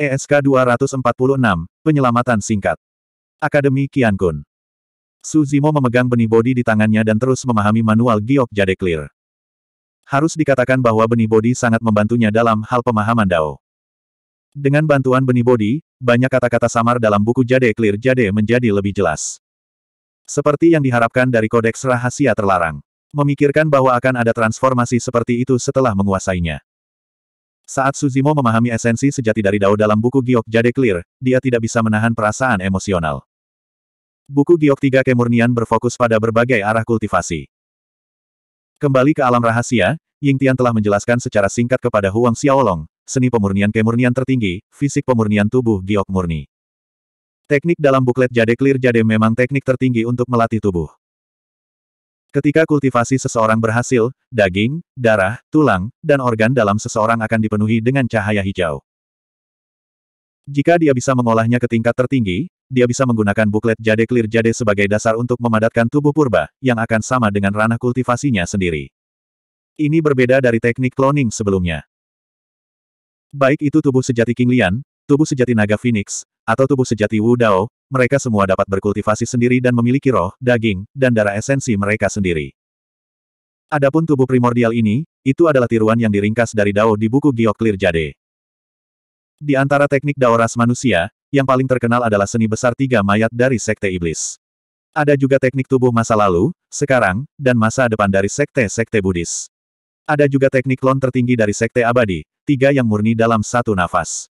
ESK 246, Penyelamatan Singkat. Akademi Kian Kun. Suzimo memegang benih bodi di tangannya dan terus memahami manual Giok Jade Clear. Harus dikatakan bahwa benih bodi sangat membantunya dalam hal pemahaman Dao. Dengan bantuan benih bodi, banyak kata-kata samar dalam buku Jade Clear Jade menjadi lebih jelas. Seperti yang diharapkan dari kodeks rahasia terlarang. Memikirkan bahwa akan ada transformasi seperti itu setelah menguasainya. Saat Suzimo memahami esensi sejati dari Dao dalam buku Giok Jade Clear, dia tidak bisa menahan perasaan emosional. Buku Giok Tiga Kemurnian berfokus pada berbagai arah kultivasi. Kembali ke alam rahasia, Ying Tian telah menjelaskan secara singkat kepada Huang Xiaolong, seni pemurnian kemurnian tertinggi, fisik pemurnian tubuh Giok murni. Teknik dalam buklet Jade Clear Jade memang teknik tertinggi untuk melatih tubuh. Ketika kultivasi seseorang berhasil, daging, darah, tulang, dan organ dalam seseorang akan dipenuhi dengan cahaya hijau. Jika dia bisa mengolahnya ke tingkat tertinggi, dia bisa menggunakan buklet jade clear jade sebagai dasar untuk memadatkan tubuh purba, yang akan sama dengan ranah kultivasinya sendiri. Ini berbeda dari teknik cloning sebelumnya. Baik itu tubuh sejati King Lian, tubuh sejati naga Phoenix, atau tubuh sejati Wu Dao, mereka semua dapat berkultivasi sendiri dan memiliki roh, daging, dan darah esensi mereka sendiri. Adapun tubuh primordial ini, itu adalah tiruan yang diringkas dari Dao di buku Giok Jade. Di antara teknik Dao ras manusia, yang paling terkenal adalah seni besar tiga mayat dari Sekte Iblis. Ada juga teknik tubuh masa lalu, sekarang, dan masa depan dari Sekte-Sekte Buddhis. Ada juga teknik lon tertinggi dari Sekte Abadi, tiga yang murni dalam satu nafas.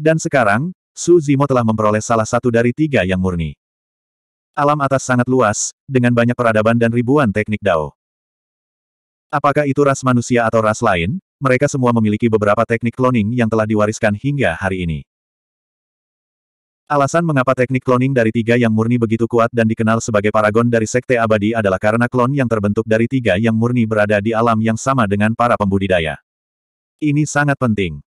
Dan sekarang, Su Zimo telah memperoleh salah satu dari tiga yang murni. Alam atas sangat luas, dengan banyak peradaban dan ribuan teknik dao. Apakah itu ras manusia atau ras lain, mereka semua memiliki beberapa teknik cloning yang telah diwariskan hingga hari ini. Alasan mengapa teknik cloning dari tiga yang murni begitu kuat dan dikenal sebagai paragon dari sekte abadi adalah karena klon yang terbentuk dari tiga yang murni berada di alam yang sama dengan para pembudidaya. Ini sangat penting.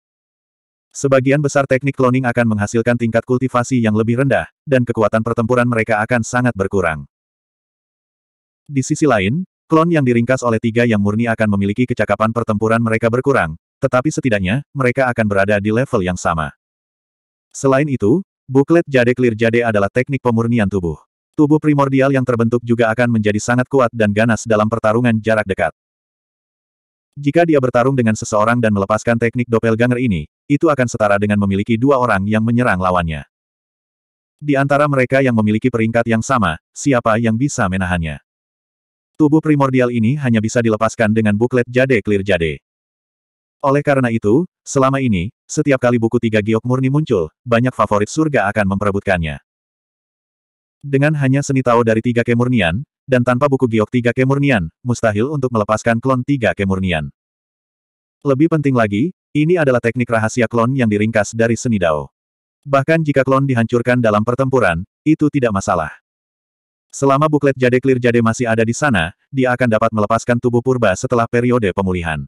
Sebagian besar teknik cloning akan menghasilkan tingkat kultivasi yang lebih rendah, dan kekuatan pertempuran mereka akan sangat berkurang. Di sisi lain, klon yang diringkas oleh tiga yang murni akan memiliki kecakapan pertempuran mereka berkurang, tetapi setidaknya, mereka akan berada di level yang sama. Selain itu, buklet jade clear jade adalah teknik pemurnian tubuh. Tubuh primordial yang terbentuk juga akan menjadi sangat kuat dan ganas dalam pertarungan jarak dekat. Jika dia bertarung dengan seseorang dan melepaskan teknik doppelganger ini, itu akan setara dengan memiliki dua orang yang menyerang lawannya. Di antara mereka yang memiliki peringkat yang sama, siapa yang bisa menahannya? Tubuh primordial ini hanya bisa dilepaskan dengan buklet jade clear jade. Oleh karena itu, selama ini, setiap kali buku tiga giok murni muncul, banyak favorit surga akan memperebutkannya. Dengan hanya seni tao dari tiga kemurnian, dan tanpa buku giok tiga kemurnian, mustahil untuk melepaskan klon tiga kemurnian. Lebih penting lagi, ini adalah teknik rahasia klon yang diringkas dari seni Dao. Bahkan jika klon dihancurkan dalam pertempuran, itu tidak masalah. Selama buklet Jade Clear Jade masih ada di sana, dia akan dapat melepaskan tubuh purba setelah periode pemulihan.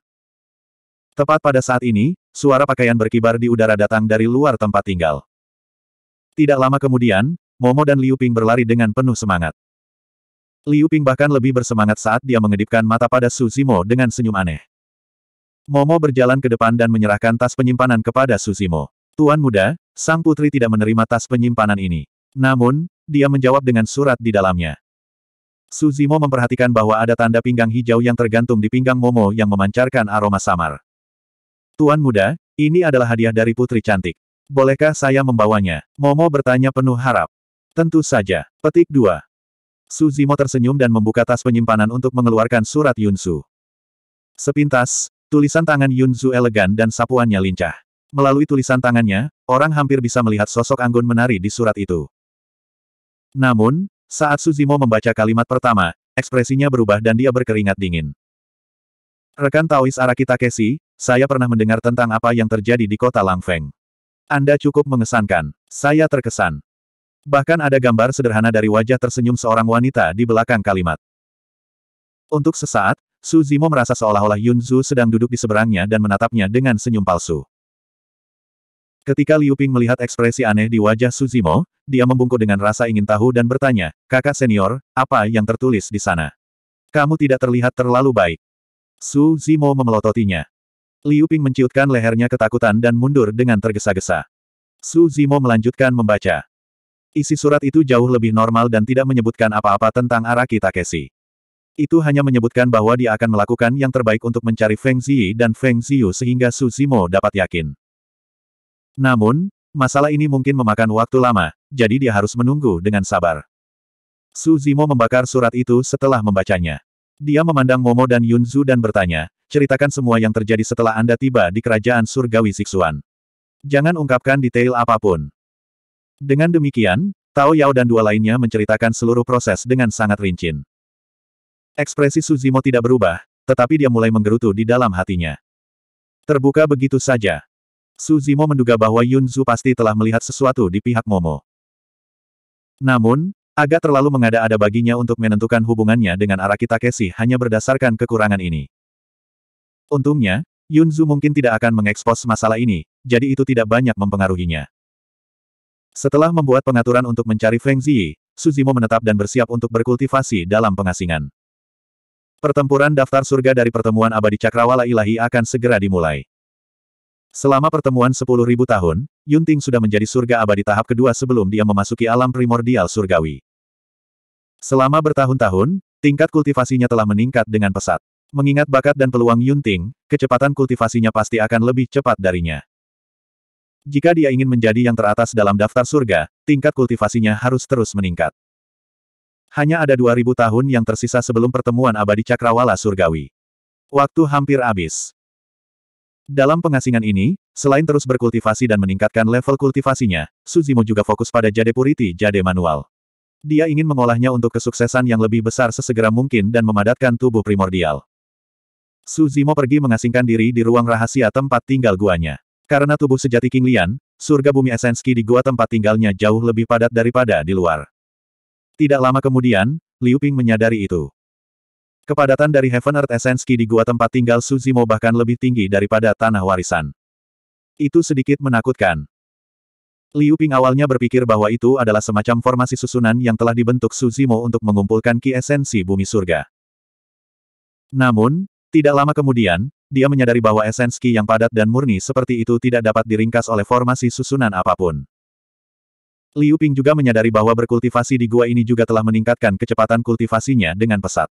Tepat pada saat ini, suara pakaian berkibar di udara datang dari luar tempat tinggal. Tidak lama kemudian, Momo dan Liu Ping berlari dengan penuh semangat. Liu Ping bahkan lebih bersemangat saat dia mengedipkan mata pada Su Zimo dengan senyum aneh. Momo berjalan ke depan dan menyerahkan tas penyimpanan kepada Su Zimo. Tuan muda, sang putri tidak menerima tas penyimpanan ini. Namun, dia menjawab dengan surat di dalamnya. Suzimo memperhatikan bahwa ada tanda pinggang hijau yang tergantung di pinggang Momo yang memancarkan aroma samar. Tuan muda, ini adalah hadiah dari putri cantik. Bolehkah saya membawanya? Momo bertanya penuh harap. Tentu saja. Petik 2. Su Zimo tersenyum dan membuka tas penyimpanan untuk mengeluarkan surat Yunsu. Sepintas, tulisan tangan Yunsu elegan dan sapuannya lincah. Melalui tulisan tangannya, orang hampir bisa melihat sosok Anggun menari di surat itu. Namun, saat Suzimo membaca kalimat pertama, ekspresinya berubah dan dia berkeringat dingin. Rekan Taois Arakita Kesi, saya pernah mendengar tentang apa yang terjadi di kota Langfeng. Anda cukup mengesankan. Saya terkesan. Bahkan ada gambar sederhana dari wajah tersenyum seorang wanita di belakang kalimat. Untuk sesaat, Su Zimo merasa seolah-olah Yun Zhu sedang duduk di seberangnya dan menatapnya dengan senyum palsu. Ketika Liu Ping melihat ekspresi aneh di wajah Su Zimo, dia membungkuk dengan rasa ingin tahu dan bertanya, kakak senior, apa yang tertulis di sana? Kamu tidak terlihat terlalu baik. Su Zimo memelototinya. Liu Ping menciutkan lehernya ketakutan dan mundur dengan tergesa-gesa. Su Zimo melanjutkan membaca. Isi surat itu jauh lebih normal dan tidak menyebutkan apa-apa tentang Araki Takeshi. Itu hanya menyebutkan bahwa dia akan melakukan yang terbaik untuk mencari Feng Ziyi dan Feng Ziyu sehingga Su Zimo dapat yakin. Namun, masalah ini mungkin memakan waktu lama, jadi dia harus menunggu dengan sabar. Su Zimo membakar surat itu setelah membacanya. Dia memandang Momo dan Yunzu dan bertanya, ceritakan semua yang terjadi setelah Anda tiba di kerajaan surgawi Siksuan. Jangan ungkapkan detail apapun. Dengan demikian, Tao Yao dan dua lainnya menceritakan seluruh proses dengan sangat rinci. Ekspresi Suzimo tidak berubah, tetapi dia mulai menggerutu di dalam hatinya. Terbuka begitu saja. Suzimo menduga bahwa Yunzu pasti telah melihat sesuatu di pihak Momo. Namun, agak terlalu mengada-ada baginya untuk menentukan hubungannya dengan Araki Takeshi hanya berdasarkan kekurangan ini. Untungnya, Yunzu mungkin tidak akan mengekspos masalah ini, jadi itu tidak banyak mempengaruhinya. Setelah membuat pengaturan untuk mencari Feng Ziyi, Suzimo menetap dan bersiap untuk berkultivasi dalam pengasingan. Pertempuran daftar surga dari pertemuan abadi Cakrawala Ilahi akan segera dimulai. Selama pertemuan 10.000 tahun, Yunting sudah menjadi surga abadi tahap kedua sebelum dia memasuki alam primordial surgawi. Selama bertahun-tahun, tingkat kultivasinya telah meningkat dengan pesat. Mengingat bakat dan peluang Yunting, kecepatan kultivasinya pasti akan lebih cepat darinya. Jika dia ingin menjadi yang teratas dalam daftar surga, tingkat kultivasinya harus terus meningkat. Hanya ada 2000 tahun yang tersisa sebelum pertemuan abadi cakrawala surgawi. Waktu hampir habis. Dalam pengasingan ini, selain terus berkultivasi dan meningkatkan level kultivasinya, Suzimo juga fokus pada jade Puriti, jade manual. Dia ingin mengolahnya untuk kesuksesan yang lebih besar sesegera mungkin dan memadatkan tubuh primordial. Suzimo pergi mengasingkan diri di ruang rahasia tempat tinggal guanya. Karena tubuh sejati King Lian, surga bumi Esenski di gua tempat tinggalnya jauh lebih padat daripada di luar. Tidak lama kemudian, Liu Ping menyadari itu. Kepadatan dari Heaven Earth Esenski di gua tempat tinggal Suzimo bahkan lebih tinggi daripada tanah warisan. Itu sedikit menakutkan. Liu Ping awalnya berpikir bahwa itu adalah semacam formasi susunan yang telah dibentuk Suzimo untuk mengumpulkan ki esensi bumi surga. Namun, tidak lama kemudian, dia menyadari bahwa esenski yang padat dan murni seperti itu tidak dapat diringkas oleh formasi susunan apapun. Liu Ping juga menyadari bahwa berkultivasi di gua ini juga telah meningkatkan kecepatan kultivasinya dengan pesat.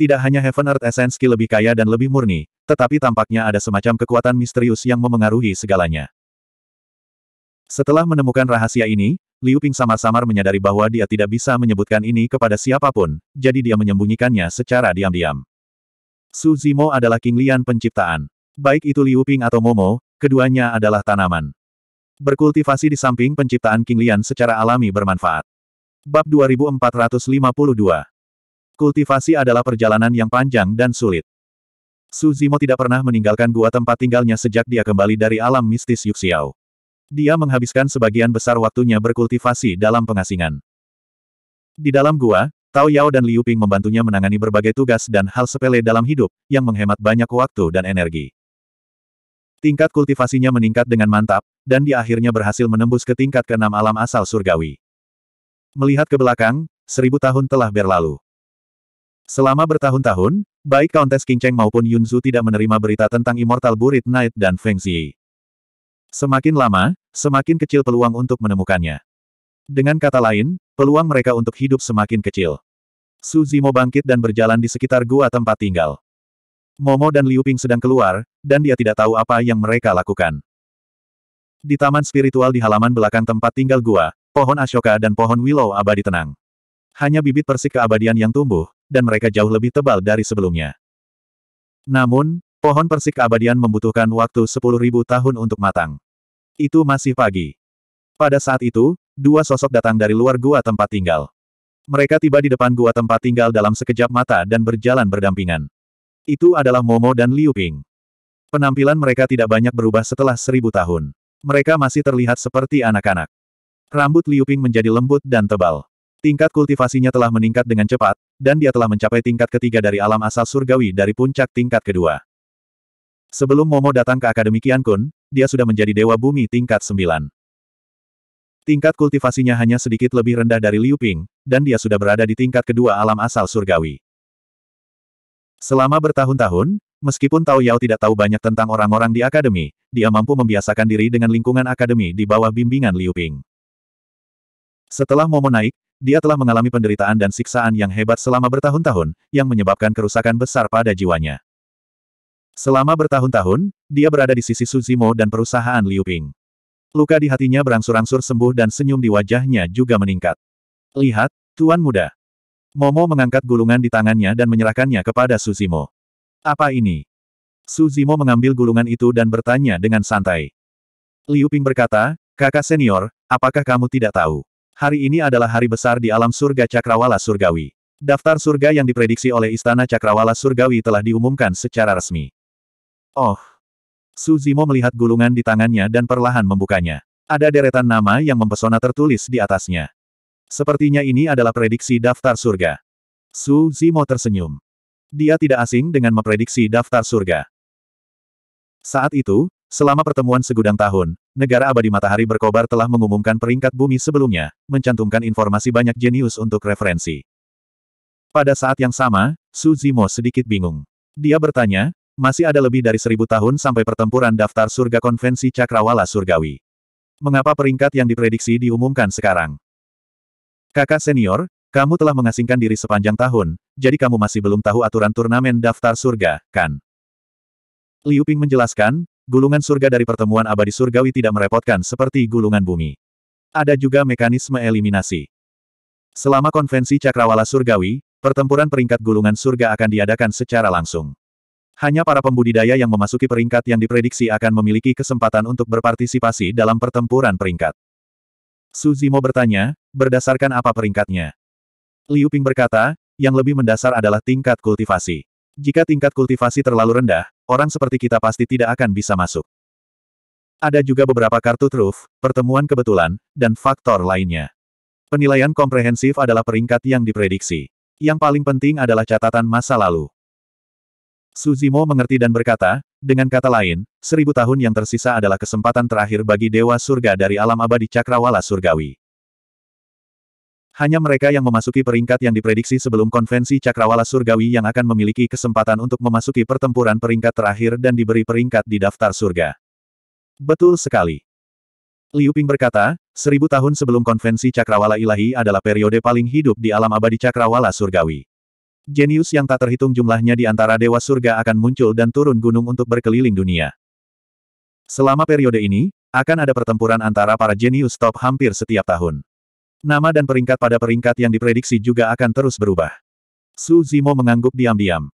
Tidak hanya Heaven Earth Essence lebih kaya dan lebih murni, tetapi tampaknya ada semacam kekuatan misterius yang memengaruhi segalanya. Setelah menemukan rahasia ini, Liu Ping samar-samar menyadari bahwa dia tidak bisa menyebutkan ini kepada siapapun, jadi dia menyembunyikannya secara diam-diam. Su Zimo adalah King Lian penciptaan. Baik itu Liu Ping atau Momo, keduanya adalah tanaman. Berkultivasi di samping penciptaan King Lian secara alami bermanfaat. Bab 2452 Kultivasi adalah perjalanan yang panjang dan sulit. Su Zimo tidak pernah meninggalkan gua tempat tinggalnya sejak dia kembali dari alam mistis Yuxiao. Dia menghabiskan sebagian besar waktunya berkultivasi dalam pengasingan. Di dalam gua, Tao Yao dan Liu Ping membantunya menangani berbagai tugas dan hal sepele dalam hidup, yang menghemat banyak waktu dan energi. Tingkat kultivasinya meningkat dengan mantap, dan dia akhirnya berhasil menembus ke tingkat keenam alam asal surgawi. Melihat ke belakang, seribu tahun telah berlalu. Selama bertahun-tahun, baik Countess King Cheng maupun Yun Zhu tidak menerima berita tentang Immortal Burit Knight dan Feng Xi. Semakin lama, semakin kecil peluang untuk menemukannya. Dengan kata lain, peluang mereka untuk hidup semakin kecil. Su Zimo bangkit dan berjalan di sekitar gua tempat tinggal. Momo dan Liu Ping sedang keluar, dan dia tidak tahu apa yang mereka lakukan. Di taman spiritual di halaman belakang tempat tinggal gua, pohon Ashoka dan pohon Willow abadi tenang. Hanya bibit persik keabadian yang tumbuh, dan mereka jauh lebih tebal dari sebelumnya. Namun, pohon persik keabadian membutuhkan waktu 10.000 tahun untuk matang. Itu masih pagi. Pada saat itu, dua sosok datang dari luar gua tempat tinggal. Mereka tiba di depan gua tempat tinggal dalam sekejap mata dan berjalan berdampingan. Itu adalah Momo dan Liu Ping. Penampilan mereka tidak banyak berubah setelah seribu tahun. Mereka masih terlihat seperti anak-anak. Rambut Liu Ping menjadi lembut dan tebal. Tingkat kultivasinya telah meningkat dengan cepat, dan dia telah mencapai tingkat ketiga dari alam asal surgawi dari puncak tingkat kedua. Sebelum Momo datang ke Akademi Kun, dia sudah menjadi Dewa Bumi tingkat sembilan. Tingkat kultivasinya hanya sedikit lebih rendah dari Liu Ping, dan dia sudah berada di tingkat kedua alam asal surgawi. Selama bertahun-tahun, meskipun Tao Yao tidak tahu banyak tentang orang-orang di akademi, dia mampu membiasakan diri dengan lingkungan akademi di bawah bimbingan Liu Ping. Setelah Momo naik, dia telah mengalami penderitaan dan siksaan yang hebat selama bertahun-tahun, yang menyebabkan kerusakan besar pada jiwanya. Selama bertahun-tahun, dia berada di sisi Suzimo dan perusahaan Liu Ping. Luka di hatinya berangsur-angsur sembuh dan senyum di wajahnya juga meningkat. Lihat, Tuan Muda. Momo mengangkat gulungan di tangannya dan menyerahkannya kepada Suzimo. Apa ini? Suzimo mengambil gulungan itu dan bertanya dengan santai. Liu Ping berkata, kakak senior, apakah kamu tidak tahu? Hari ini adalah hari besar di alam surga Cakrawala Surgawi. Daftar surga yang diprediksi oleh Istana Cakrawala Surgawi telah diumumkan secara resmi. Oh, Su Zimo melihat gulungan di tangannya dan perlahan membukanya. Ada deretan nama yang mempesona tertulis di atasnya. Sepertinya ini adalah prediksi daftar surga. Su Zimo tersenyum. Dia tidak asing dengan memprediksi daftar surga. Saat itu, selama pertemuan segudang tahun, negara abadi matahari berkobar telah mengumumkan peringkat bumi sebelumnya, mencantumkan informasi banyak jenius untuk referensi. Pada saat yang sama, Su Zimo sedikit bingung. Dia bertanya, masih ada lebih dari seribu tahun sampai pertempuran daftar surga konvensi Cakrawala Surgawi. Mengapa peringkat yang diprediksi diumumkan sekarang? Kakak senior, kamu telah mengasingkan diri sepanjang tahun, jadi kamu masih belum tahu aturan turnamen daftar surga, kan? Liu Ping menjelaskan, gulungan surga dari pertemuan abadi surgawi tidak merepotkan seperti gulungan bumi. Ada juga mekanisme eliminasi. Selama konvensi Cakrawala Surgawi, pertempuran peringkat gulungan surga akan diadakan secara langsung. Hanya para pembudidaya yang memasuki peringkat yang diprediksi akan memiliki kesempatan untuk berpartisipasi dalam pertempuran peringkat. Suzimo bertanya, berdasarkan apa peringkatnya? Liu Ping berkata, yang lebih mendasar adalah tingkat kultivasi. Jika tingkat kultivasi terlalu rendah, orang seperti kita pasti tidak akan bisa masuk. Ada juga beberapa kartu truf, pertemuan kebetulan, dan faktor lainnya. Penilaian komprehensif adalah peringkat yang diprediksi. Yang paling penting adalah catatan masa lalu. Suzimo mengerti dan berkata, dengan kata lain, seribu tahun yang tersisa adalah kesempatan terakhir bagi Dewa Surga dari alam abadi Cakrawala Surgawi. Hanya mereka yang memasuki peringkat yang diprediksi sebelum konvensi Cakrawala Surgawi yang akan memiliki kesempatan untuk memasuki pertempuran peringkat terakhir dan diberi peringkat di daftar surga. Betul sekali. Liu Ping berkata, seribu tahun sebelum konvensi Cakrawala Ilahi adalah periode paling hidup di alam abadi Cakrawala Surgawi. Jenius yang tak terhitung jumlahnya di antara dewa surga akan muncul dan turun gunung untuk berkeliling dunia. Selama periode ini, akan ada pertempuran antara para jenius top hampir setiap tahun. Nama dan peringkat pada peringkat yang diprediksi juga akan terus berubah. Su Zimo mengangguk diam-diam.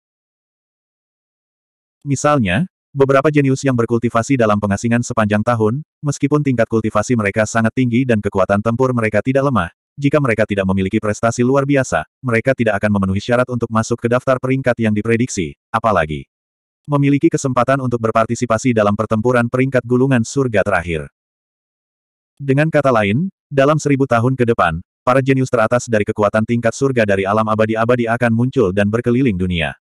Misalnya, beberapa jenius yang berkultivasi dalam pengasingan sepanjang tahun, meskipun tingkat kultivasi mereka sangat tinggi dan kekuatan tempur mereka tidak lemah, jika mereka tidak memiliki prestasi luar biasa, mereka tidak akan memenuhi syarat untuk masuk ke daftar peringkat yang diprediksi, apalagi memiliki kesempatan untuk berpartisipasi dalam pertempuran peringkat gulungan surga terakhir. Dengan kata lain, dalam seribu tahun ke depan, para jenius teratas dari kekuatan tingkat surga dari alam abadi-abadi akan muncul dan berkeliling dunia.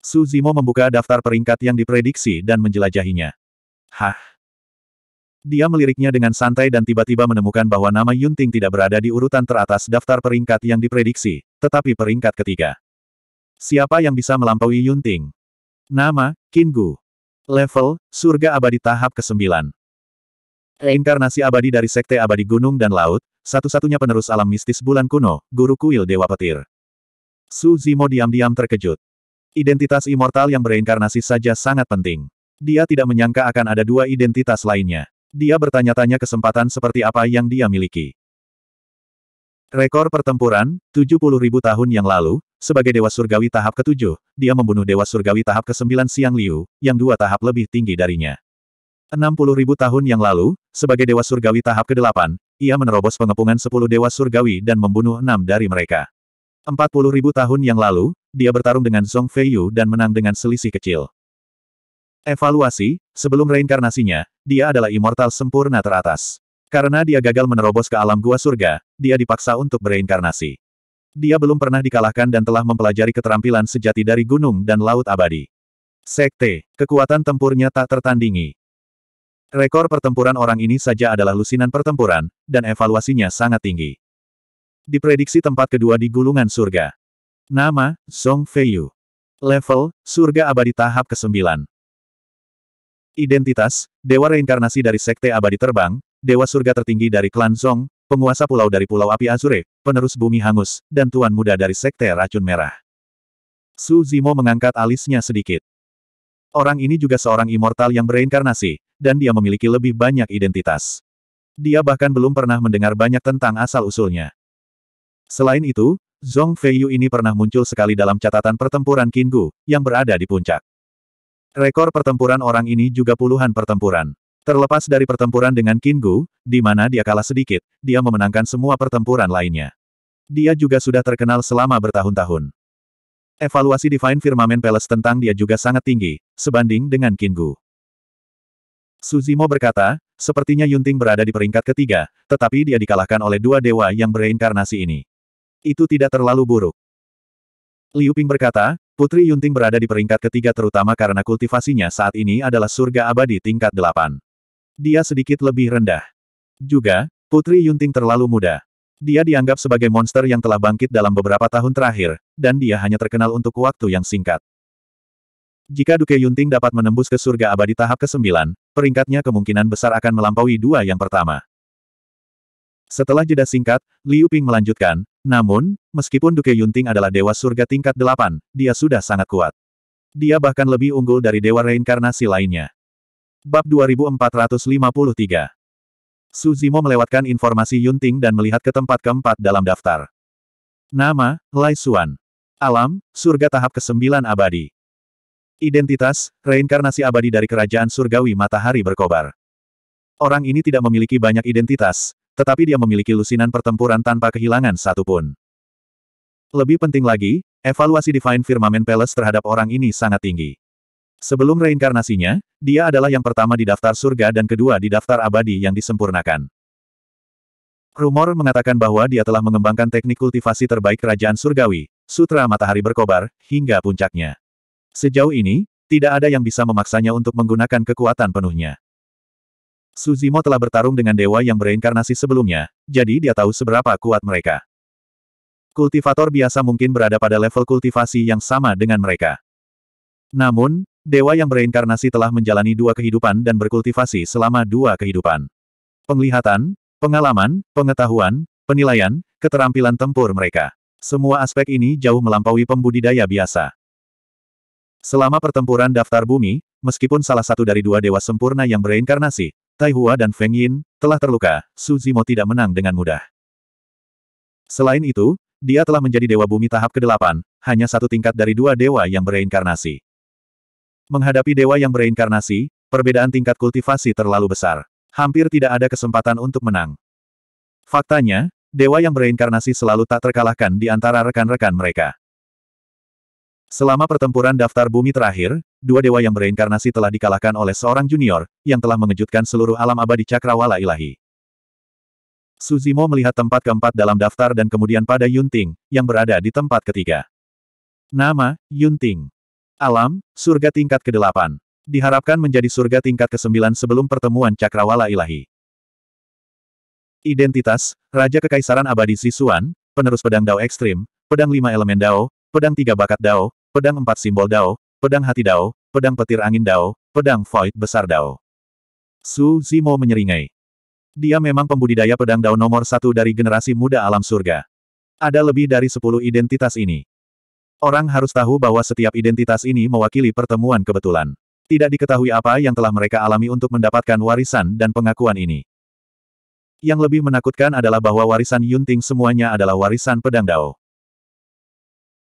Su Zimo membuka daftar peringkat yang diprediksi dan menjelajahinya. Hah? Dia meliriknya dengan santai dan tiba-tiba menemukan bahwa nama Yunting tidak berada di urutan teratas daftar peringkat yang diprediksi, tetapi peringkat ketiga. Siapa yang bisa melampaui Yunting? Nama, Kingu. Level, Surga Abadi Tahap ke-9. Reinkarnasi abadi dari Sekte Abadi Gunung dan Laut, satu-satunya penerus alam mistis bulan kuno, Guru Kuil Dewa Petir. Su Zimo diam-diam terkejut. Identitas immortal yang bereinkarnasi saja sangat penting. Dia tidak menyangka akan ada dua identitas lainnya. Dia bertanya-tanya kesempatan seperti apa yang dia miliki. Rekor pertempuran, ribu tahun yang lalu, sebagai Dewa Surgawi tahap ke-7, dia membunuh Dewa Surgawi tahap ke-9 Siang Liu, yang dua tahap lebih tinggi darinya. ribu tahun yang lalu, sebagai Dewa Surgawi tahap ke-8, ia menerobos pengepungan 10 Dewa Surgawi dan membunuh 6 dari mereka. ribu tahun yang lalu, dia bertarung dengan Song Feiyu dan menang dengan selisih kecil. Evaluasi, sebelum reinkarnasinya, dia adalah immortal sempurna teratas. Karena dia gagal menerobos ke alam gua surga, dia dipaksa untuk bereinkarnasi. Dia belum pernah dikalahkan dan telah mempelajari keterampilan sejati dari gunung dan laut abadi. Sekte, kekuatan tempurnya tak tertandingi. Rekor pertempuran orang ini saja adalah lusinan pertempuran, dan evaluasinya sangat tinggi. Diprediksi tempat kedua di gulungan surga. Nama, Song Feiyu. Level, surga abadi tahap ke-9. Identitas, Dewa Reinkarnasi dari Sekte Abadi Terbang, Dewa Surga Tertinggi dari Klan Zong, Penguasa Pulau dari Pulau Api Azure, Penerus Bumi Hangus, dan Tuan Muda dari Sekte Racun Merah. Su Zimo mengangkat alisnya sedikit. Orang ini juga seorang immortal yang bereinkarnasi, dan dia memiliki lebih banyak identitas. Dia bahkan belum pernah mendengar banyak tentang asal-usulnya. Selain itu, Zhong Feiyu ini pernah muncul sekali dalam catatan pertempuran Kingu, yang berada di puncak. Rekor pertempuran orang ini juga puluhan pertempuran. Terlepas dari pertempuran dengan Kingu, di mana dia kalah sedikit, dia memenangkan semua pertempuran lainnya. Dia juga sudah terkenal selama bertahun-tahun. Evaluasi Divine Firmament Palace tentang dia juga sangat tinggi, sebanding dengan Kingu. Suzimo berkata, sepertinya Yunting berada di peringkat ketiga, tetapi dia dikalahkan oleh dua dewa yang bereinkarnasi ini. Itu tidak terlalu buruk. Liu Ping berkata, Putri Yunting berada di peringkat ketiga terutama karena kultivasinya saat ini adalah surga abadi tingkat delapan. Dia sedikit lebih rendah. Juga, Putri Yunting terlalu muda. Dia dianggap sebagai monster yang telah bangkit dalam beberapa tahun terakhir, dan dia hanya terkenal untuk waktu yang singkat. Jika Duke Yunting dapat menembus ke surga abadi tahap ke-9, peringkatnya kemungkinan besar akan melampaui dua yang pertama. Setelah jeda singkat, Liu Ping melanjutkan, namun, meskipun Duke Yunting adalah dewa surga tingkat delapan, dia sudah sangat kuat. Dia bahkan lebih unggul dari dewa reinkarnasi lainnya. Bab 2453 Suzimo melewatkan informasi Yunting dan melihat ke tempat keempat dalam daftar. Nama, Lai Xuan. Alam, surga tahap ke-9 abadi. Identitas, reinkarnasi abadi dari kerajaan surgawi matahari berkobar. Orang ini tidak memiliki banyak identitas, tetapi dia memiliki lusinan pertempuran tanpa kehilangan satupun. Lebih penting lagi, evaluasi Divine Firmament Palace terhadap orang ini sangat tinggi. Sebelum reinkarnasinya, dia adalah yang pertama di daftar surga dan kedua di daftar abadi yang disempurnakan. Rumor mengatakan bahwa dia telah mengembangkan teknik kultivasi terbaik kerajaan surgawi, sutra matahari berkobar, hingga puncaknya. Sejauh ini, tidak ada yang bisa memaksanya untuk menggunakan kekuatan penuhnya. Suzimo telah bertarung dengan dewa yang bereinkarnasi sebelumnya, jadi dia tahu seberapa kuat mereka. Kultivator biasa mungkin berada pada level kultivasi yang sama dengan mereka. Namun, dewa yang bereinkarnasi telah menjalani dua kehidupan dan berkultivasi selama dua kehidupan. Penglihatan, pengalaman, pengetahuan, penilaian, keterampilan tempur mereka. Semua aspek ini jauh melampaui pembudidaya biasa. Selama pertempuran daftar bumi, meskipun salah satu dari dua dewa sempurna yang bereinkarnasi, Tai Hua dan Feng Yin, telah terluka, Su Zimo tidak menang dengan mudah. Selain itu, dia telah menjadi Dewa Bumi tahap ke-8, hanya satu tingkat dari dua dewa yang bereinkarnasi. Menghadapi dewa yang bereinkarnasi, perbedaan tingkat kultivasi terlalu besar. Hampir tidak ada kesempatan untuk menang. Faktanya, dewa yang bereinkarnasi selalu tak terkalahkan di antara rekan-rekan mereka. Selama pertempuran daftar bumi terakhir, dua dewa yang bereinkarnasi telah dikalahkan oleh seorang junior, yang telah mengejutkan seluruh alam abadi cakrawala ilahi. Suzimo melihat tempat keempat dalam daftar dan kemudian pada Yunting, yang berada di tempat ketiga. Nama, Yunting. Alam, surga tingkat ke-8. Diharapkan menjadi surga tingkat ke-9 sebelum pertemuan cakrawala ilahi. Identitas, Raja Kekaisaran Abadi Sisuan, penerus pedang Dao Ekstrim, pedang lima elemen Dao, pedang tiga bakat Dao, pedang empat simbol Dao, pedang hati Dao, pedang petir angin Dao, pedang void besar Dao. Su Zimo menyeringai. Dia memang pembudidaya pedang Dao nomor satu dari generasi muda alam surga. Ada lebih dari sepuluh identitas ini. Orang harus tahu bahwa setiap identitas ini mewakili pertemuan kebetulan. Tidak diketahui apa yang telah mereka alami untuk mendapatkan warisan dan pengakuan ini. Yang lebih menakutkan adalah bahwa warisan Yunting semuanya adalah warisan pedang Dao.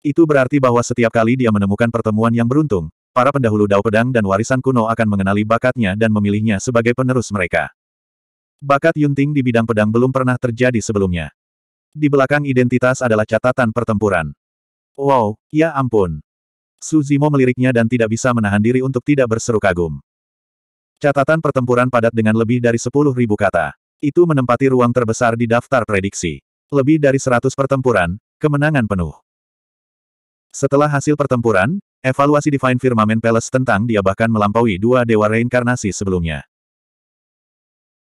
Itu berarti bahwa setiap kali dia menemukan pertemuan yang beruntung, para pendahulu Dao Pedang dan warisan kuno akan mengenali bakatnya dan memilihnya sebagai penerus mereka. Bakat Yunting di bidang pedang belum pernah terjadi sebelumnya. Di belakang identitas adalah catatan pertempuran. Wow, ya ampun. Suzimo meliriknya dan tidak bisa menahan diri untuk tidak berseru kagum. Catatan pertempuran padat dengan lebih dari 10.000 kata. Itu menempati ruang terbesar di daftar prediksi. Lebih dari 100 pertempuran, kemenangan penuh. Setelah hasil pertempuran, evaluasi Divine Firmament Palace tentang dia bahkan melampaui dua dewa reinkarnasi sebelumnya.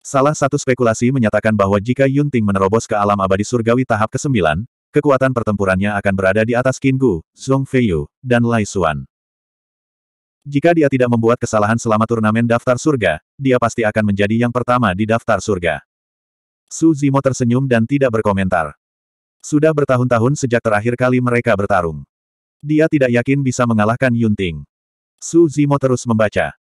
Salah satu spekulasi menyatakan bahwa jika Yunting menerobos ke alam abadi surgawi tahap ke-9, kekuatan pertempurannya akan berada di atas Kingu, Zhong Feiyu, dan Lai Xuan. Jika dia tidak membuat kesalahan selama turnamen daftar surga, dia pasti akan menjadi yang pertama di daftar surga. Su Zimo tersenyum dan tidak berkomentar. Sudah bertahun-tahun sejak terakhir kali mereka bertarung. Dia tidak yakin bisa mengalahkan Yunting. Su Zimo terus membaca.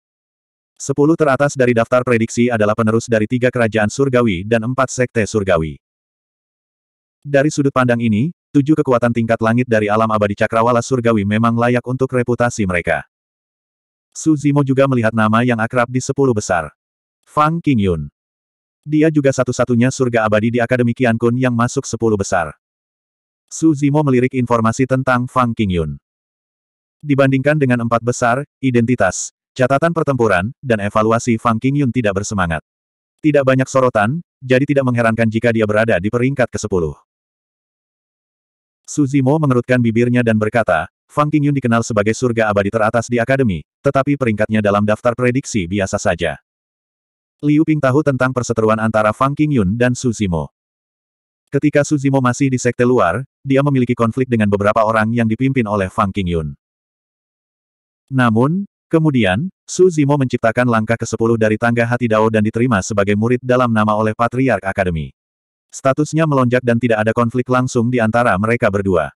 Sepuluh teratas dari daftar prediksi adalah penerus dari tiga kerajaan surgawi dan empat sekte surgawi. Dari sudut pandang ini, tujuh kekuatan tingkat langit dari alam abadi cakrawala surgawi memang layak untuk reputasi mereka. Su Zimo juga melihat nama yang akrab di sepuluh besar. Fang Qingyun. Dia juga satu-satunya surga abadi di Akademi Kun yang masuk sepuluh besar. Su Zimo melirik informasi tentang Fang Qingyun. Dibandingkan dengan empat besar, identitas, catatan pertempuran, dan evaluasi Fang Qingyun tidak bersemangat. Tidak banyak sorotan, jadi tidak mengherankan jika dia berada di peringkat ke-10. Su Zimo mengerutkan bibirnya dan berkata, Fang Qingyun dikenal sebagai surga abadi teratas di akademi, tetapi peringkatnya dalam daftar prediksi biasa saja. Liu Ping tahu tentang perseteruan antara Fang Qingyun dan Su Zimo. Ketika Suzimo masih di sekte luar, dia memiliki konflik dengan beberapa orang yang dipimpin oleh Fang Qingyun. Namun, kemudian, Suzimo menciptakan langkah ke-10 dari tangga hati Dao dan diterima sebagai murid dalam nama oleh Patriark Akademi. Statusnya melonjak dan tidak ada konflik langsung di antara mereka berdua.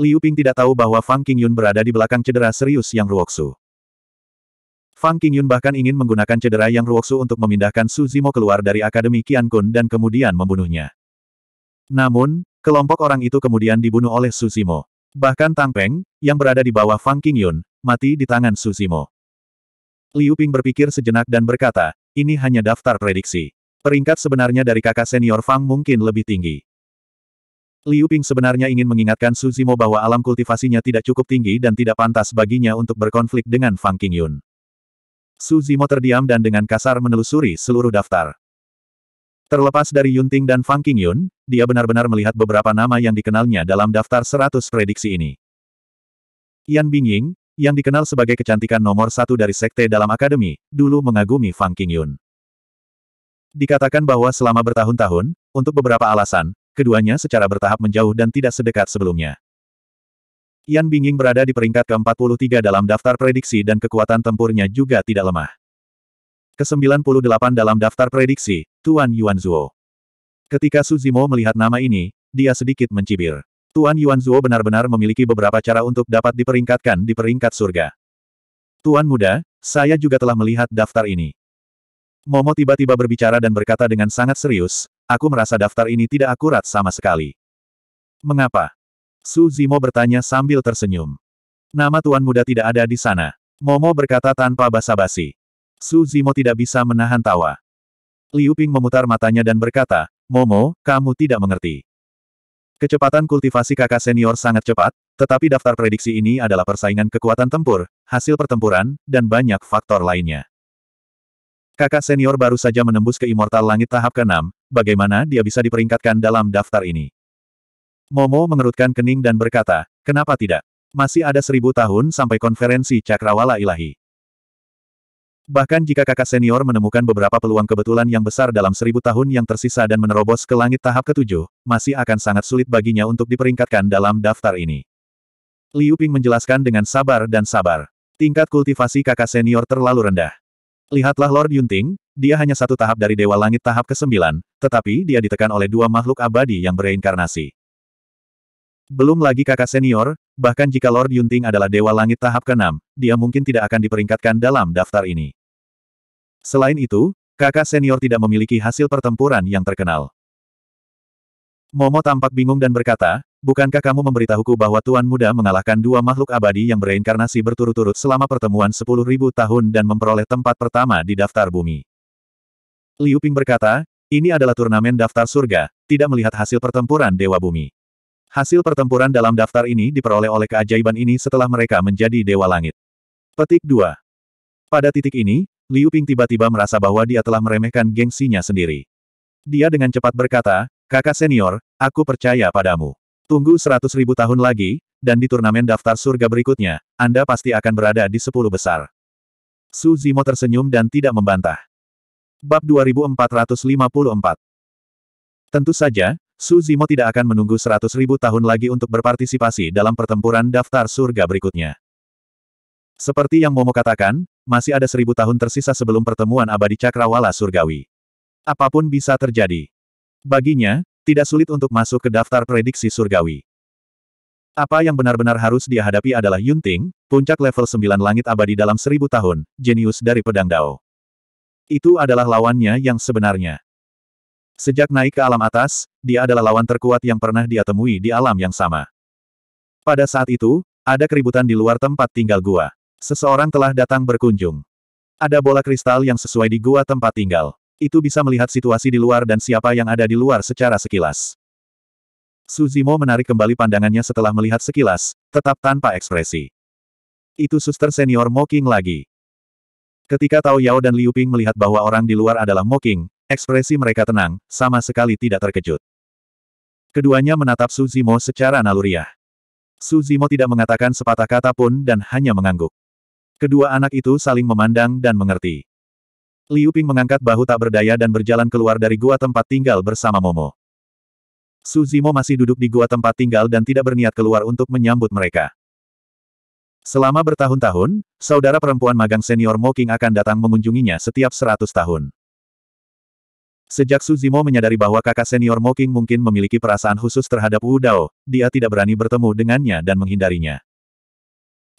Liu Ping tidak tahu bahwa Fang Qingyun berada di belakang cedera serius yang Ruoksu. Fang Qingyun bahkan ingin menggunakan cedera yang Ruoksu untuk memindahkan Su Zimo keluar dari Akademi Qiankun dan kemudian membunuhnya. Namun, kelompok orang itu kemudian dibunuh oleh Suzimo. Bahkan Tang Peng, yang berada di bawah Fang Qingyun, mati di tangan Suzimo. Liu Ping berpikir sejenak dan berkata, ini hanya daftar prediksi. Peringkat sebenarnya dari kakak senior Fang mungkin lebih tinggi. Liu Ping sebenarnya ingin mengingatkan Suzimo bahwa alam kultivasinya tidak cukup tinggi dan tidak pantas baginya untuk berkonflik dengan Fang Qingyun. Suzimo terdiam dan dengan kasar menelusuri seluruh daftar. Terlepas dari Yunting dan Fang Qingyun, dia benar-benar melihat beberapa nama yang dikenalnya dalam daftar 100 prediksi ini. Yan Bingying, yang dikenal sebagai kecantikan nomor satu dari sekte dalam akademi, dulu mengagumi Fang Qingyun. Dikatakan bahwa selama bertahun-tahun, untuk beberapa alasan, keduanya secara bertahap menjauh dan tidak sedekat sebelumnya. Yan Bingying berada di peringkat ke-43 dalam daftar prediksi dan kekuatan tempurnya juga tidak lemah. Ke-98 dalam daftar prediksi, Tuan Yuan Yuanzuo. Ketika Su Zimo melihat nama ini, dia sedikit mencibir. Tuan Yuan Yuanzuo benar-benar memiliki beberapa cara untuk dapat diperingkatkan di peringkat surga. Tuan muda, saya juga telah melihat daftar ini. Momo tiba-tiba berbicara dan berkata dengan sangat serius, aku merasa daftar ini tidak akurat sama sekali. Mengapa? Su Zimo bertanya sambil tersenyum. Nama tuan muda tidak ada di sana. Momo berkata tanpa basa-basi. Su Zimo tidak bisa menahan tawa. Liu Ping memutar matanya dan berkata, Momo, kamu tidak mengerti. Kecepatan kultivasi kakak senior sangat cepat, tetapi daftar prediksi ini adalah persaingan kekuatan tempur, hasil pertempuran, dan banyak faktor lainnya. Kakak senior baru saja menembus ke Immortal Langit tahap ke-6, bagaimana dia bisa diperingkatkan dalam daftar ini? Momo mengerutkan kening dan berkata, kenapa tidak? Masih ada seribu tahun sampai konferensi Cakrawala Ilahi. Bahkan jika kakak senior menemukan beberapa peluang kebetulan yang besar dalam seribu tahun yang tersisa dan menerobos ke langit tahap ketujuh, masih akan sangat sulit baginya untuk diperingkatkan dalam daftar ini. Liu Ping menjelaskan dengan sabar dan sabar. Tingkat kultivasi kakak senior terlalu rendah. Lihatlah Lord Yunting, dia hanya satu tahap dari Dewa Langit tahap ke-9, tetapi dia ditekan oleh dua makhluk abadi yang bereinkarnasi. Belum lagi kakak senior, Bahkan jika Lord Yunting adalah Dewa Langit tahap ke-6, dia mungkin tidak akan diperingkatkan dalam daftar ini. Selain itu, kakak senior tidak memiliki hasil pertempuran yang terkenal. Momo tampak bingung dan berkata, bukankah kamu memberitahuku bahwa Tuan Muda mengalahkan dua makhluk abadi yang bereinkarnasi berturut-turut selama pertemuan 10.000 tahun dan memperoleh tempat pertama di daftar bumi? Liu Ping berkata, ini adalah turnamen daftar surga, tidak melihat hasil pertempuran Dewa Bumi. Hasil pertempuran dalam daftar ini diperoleh oleh keajaiban ini setelah mereka menjadi Dewa Langit. Petik 2. Pada titik ini, Liu Ping tiba-tiba merasa bahwa dia telah meremehkan gengsinya sendiri. Dia dengan cepat berkata, kakak senior, aku percaya padamu. Tunggu seratus ribu tahun lagi, dan di turnamen daftar surga berikutnya, Anda pasti akan berada di sepuluh besar. Su Zimo tersenyum dan tidak membantah. Bab 2454 Tentu saja, Su Zimo tidak akan menunggu seratus ribu tahun lagi untuk berpartisipasi dalam pertempuran daftar surga berikutnya. Seperti yang Momo katakan, masih ada seribu tahun tersisa sebelum pertemuan abadi cakrawala surgawi. Apapun bisa terjadi. Baginya, tidak sulit untuk masuk ke daftar prediksi surgawi. Apa yang benar-benar harus dihadapi adalah Yunting, puncak level 9 langit abadi dalam seribu tahun, jenius dari pedang Dao. Itu adalah lawannya yang sebenarnya. Sejak naik ke alam atas, dia adalah lawan terkuat yang pernah dia temui di alam yang sama. Pada saat itu, ada keributan di luar tempat tinggal gua. Seseorang telah datang berkunjung. Ada bola kristal yang sesuai di gua tempat tinggal. Itu bisa melihat situasi di luar dan siapa yang ada di luar secara sekilas. Suzimo menarik kembali pandangannya setelah melihat sekilas, tetap tanpa ekspresi. Itu suster senior Moking lagi. Ketika Tao Yao dan Liu Ping melihat bahwa orang di luar adalah Moking, Ekspresi mereka tenang, sama sekali tidak terkejut. Keduanya menatap Suzimo secara naluriah. Suzimo tidak mengatakan sepatah kata pun dan hanya mengangguk. Kedua anak itu saling memandang dan mengerti. Liu Ping mengangkat bahu tak berdaya dan berjalan keluar dari gua tempat tinggal bersama Momo. Suzimo masih duduk di gua tempat tinggal dan tidak berniat keluar untuk menyambut mereka. Selama bertahun-tahun, saudara perempuan magang senior Moking akan datang mengunjunginya setiap seratus tahun. Sejak Suzimo menyadari bahwa kakak senior Moking mungkin memiliki perasaan khusus terhadap Wu Dao, dia tidak berani bertemu dengannya dan menghindarinya.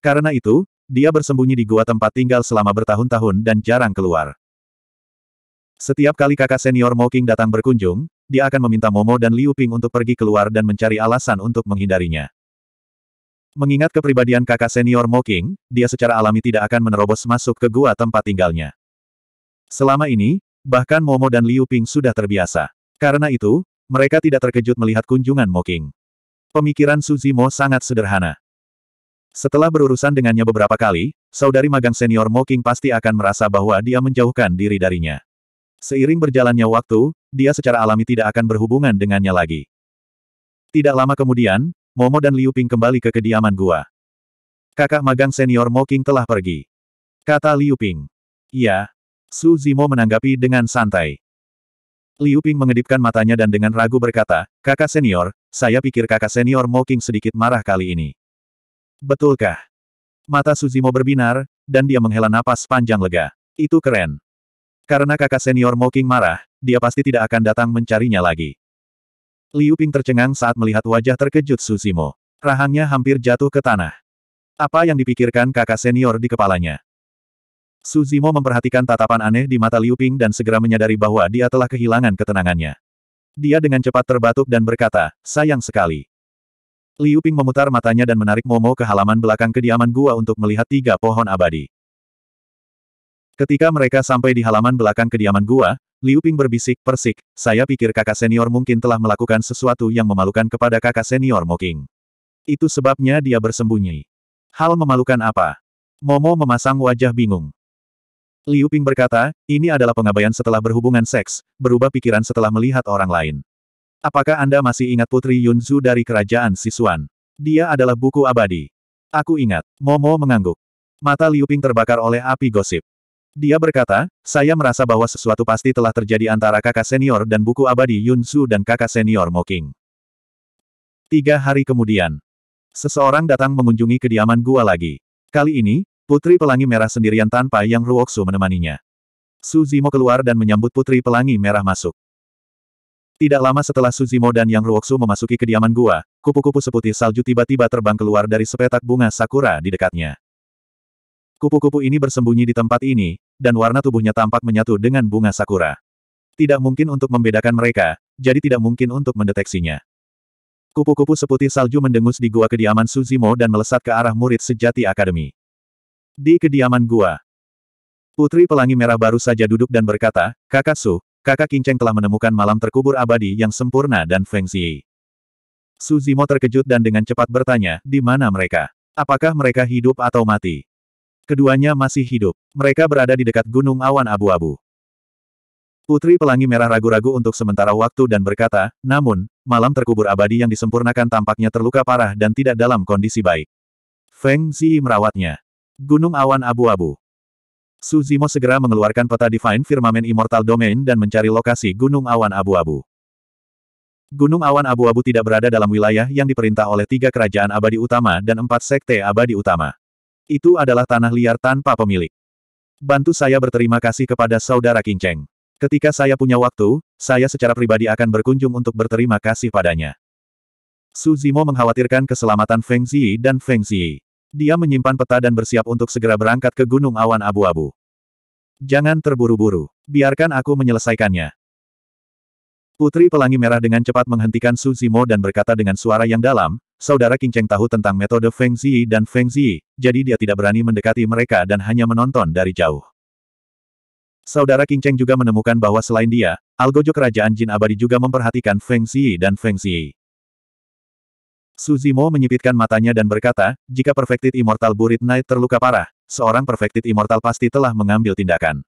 Karena itu, dia bersembunyi di gua tempat tinggal selama bertahun-tahun dan jarang keluar. Setiap kali kakak senior Moking datang berkunjung, dia akan meminta Momo dan Liu Ping untuk pergi keluar dan mencari alasan untuk menghindarinya. Mengingat kepribadian kakak senior Moking, dia secara alami tidak akan menerobos masuk ke gua tempat tinggalnya. Selama ini, Bahkan Momo dan Liu Ping sudah terbiasa. Karena itu, mereka tidak terkejut melihat kunjungan Mo King. Pemikiran Zimo sangat sederhana. Setelah berurusan dengannya beberapa kali, saudari magang senior Mo King pasti akan merasa bahwa dia menjauhkan diri darinya. Seiring berjalannya waktu, dia secara alami tidak akan berhubungan dengannya lagi. Tidak lama kemudian, Momo dan Liu Ping kembali ke kediaman gua. Kakak magang senior Mo King telah pergi. Kata Liu Ping. Iya, Su Zimo menanggapi dengan santai. Liu Ping mengedipkan matanya dan dengan ragu berkata, kakak senior, saya pikir kakak senior Moking sedikit marah kali ini. Betulkah? Mata Su Zimo berbinar, dan dia menghela napas panjang lega. Itu keren. Karena kakak senior Moking marah, dia pasti tidak akan datang mencarinya lagi. Liu Ping tercengang saat melihat wajah terkejut Su Zimo. Rahangnya hampir jatuh ke tanah. Apa yang dipikirkan kakak senior di kepalanya? Su Zimo memperhatikan tatapan aneh di mata Liu Ping dan segera menyadari bahwa dia telah kehilangan ketenangannya. Dia dengan cepat terbatuk dan berkata, sayang sekali. Liu Ping memutar matanya dan menarik Momo ke halaman belakang kediaman gua untuk melihat tiga pohon abadi. Ketika mereka sampai di halaman belakang kediaman gua, Liu Ping berbisik, persik, saya pikir kakak senior mungkin telah melakukan sesuatu yang memalukan kepada kakak senior Moking. Itu sebabnya dia bersembunyi. Hal memalukan apa? Momo memasang wajah bingung. Liu Ping berkata, ini adalah pengabaian setelah berhubungan seks, berubah pikiran setelah melihat orang lain. Apakah Anda masih ingat Putri Yunzu dari Kerajaan Sisuan? Dia adalah buku abadi. Aku ingat, Momo mengangguk. Mata Liu Ping terbakar oleh api gosip. Dia berkata, saya merasa bahwa sesuatu pasti telah terjadi antara kakak senior dan buku abadi Yun Yunzu dan kakak senior Mo King. Tiga hari kemudian, seseorang datang mengunjungi kediaman gua lagi. Kali ini, Putri Pelangi Merah sendirian tanpa Yang Ruoksu menemaninya. Suzimo keluar dan menyambut Putri Pelangi Merah masuk. Tidak lama setelah Suzimo dan Yang Ruoksu memasuki kediaman gua, kupu-kupu seputih salju tiba-tiba terbang keluar dari sepetak bunga sakura di dekatnya. Kupu-kupu ini bersembunyi di tempat ini, dan warna tubuhnya tampak menyatu dengan bunga sakura. Tidak mungkin untuk membedakan mereka, jadi tidak mungkin untuk mendeteksinya. Kupu-kupu seputih salju mendengus di gua kediaman Suzimo dan melesat ke arah murid sejati akademi. Di kediaman gua. Putri Pelangi Merah baru saja duduk dan berkata, Kakak Su, kakak Kinceng telah menemukan malam terkubur abadi yang sempurna dan Feng Su Zimo terkejut dan dengan cepat bertanya, di mana mereka? Apakah mereka hidup atau mati? Keduanya masih hidup. Mereka berada di dekat gunung awan abu-abu. Putri Pelangi Merah ragu-ragu untuk sementara waktu dan berkata, namun, malam terkubur abadi yang disempurnakan tampaknya terluka parah dan tidak dalam kondisi baik. Feng Zi merawatnya. Gunung Awan Abu-Abu Suzimo segera mengeluarkan peta Divine Firmament Immortal Domain dan mencari lokasi Gunung Awan Abu-Abu. Gunung Awan Abu-Abu tidak berada dalam wilayah yang diperintah oleh tiga kerajaan abadi utama dan empat sekte abadi utama. Itu adalah tanah liar tanpa pemilik. Bantu saya berterima kasih kepada Saudara Kinceng. Ketika saya punya waktu, saya secara pribadi akan berkunjung untuk berterima kasih padanya. Su Zimo mengkhawatirkan keselamatan Feng Ziyi dan Feng Ziyi. Dia menyimpan peta dan bersiap untuk segera berangkat ke gunung awan abu-abu. Jangan terburu-buru. Biarkan aku menyelesaikannya. Putri Pelangi Merah dengan cepat menghentikan Su Zimo dan berkata dengan suara yang dalam, Saudara Kinceng tahu tentang metode Feng Zhi dan Feng Zhi, jadi dia tidak berani mendekati mereka dan hanya menonton dari jauh. Saudara Kinceng juga menemukan bahwa selain dia, algojo kerajaan Jin Abadi juga memperhatikan Feng Zhi dan Feng Zhi. Suzimo menyipitkan matanya dan berkata, jika Perfected Immortal Burit Knight terluka parah, seorang Perfected Immortal pasti telah mengambil tindakan.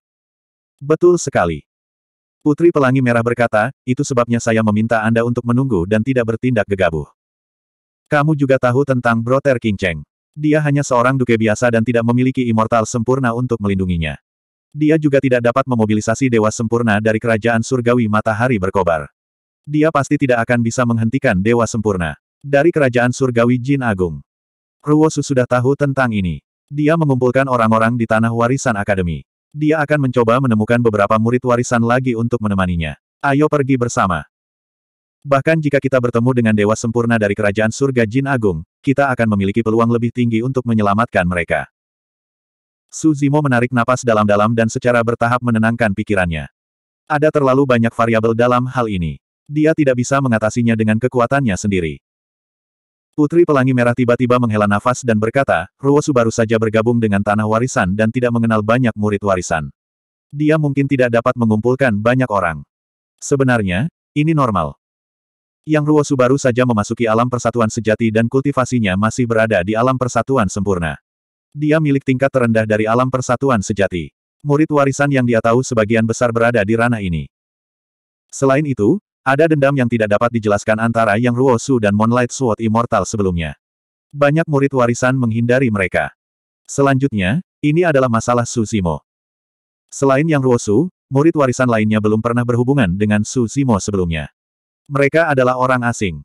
Betul sekali. Putri Pelangi Merah berkata, itu sebabnya saya meminta Anda untuk menunggu dan tidak bertindak gegabah. Kamu juga tahu tentang Brother King Cheng. Dia hanya seorang duke biasa dan tidak memiliki immortal sempurna untuk melindunginya. Dia juga tidak dapat memobilisasi dewa sempurna dari kerajaan surgawi matahari berkobar. Dia pasti tidak akan bisa menghentikan dewa sempurna. Dari kerajaan surgawi Jin Agung. Ruosu sudah tahu tentang ini. Dia mengumpulkan orang-orang di tanah warisan akademi. Dia akan mencoba menemukan beberapa murid warisan lagi untuk menemaninya. Ayo pergi bersama. Bahkan jika kita bertemu dengan dewa sempurna dari kerajaan surga Jin Agung, kita akan memiliki peluang lebih tinggi untuk menyelamatkan mereka. Suzimo menarik napas dalam-dalam dan secara bertahap menenangkan pikirannya. Ada terlalu banyak variabel dalam hal ini. Dia tidak bisa mengatasinya dengan kekuatannya sendiri. Putri Pelangi Merah tiba-tiba menghela nafas dan berkata, Ruosu baru saja bergabung dengan tanah warisan dan tidak mengenal banyak murid warisan. Dia mungkin tidak dapat mengumpulkan banyak orang. Sebenarnya, ini normal. Yang Ruosu baru saja memasuki alam persatuan sejati dan kultivasinya masih berada di alam persatuan sempurna. Dia milik tingkat terendah dari alam persatuan sejati. Murid warisan yang dia tahu sebagian besar berada di ranah ini. Selain itu, ada dendam yang tidak dapat dijelaskan antara Yang Ruosu dan Moonlight Sword Immortal sebelumnya. Banyak murid warisan menghindari mereka. Selanjutnya, ini adalah masalah Su Zimo. Selain Yang Ruosu, murid warisan lainnya belum pernah berhubungan dengan Su Zimo sebelumnya. Mereka adalah orang asing.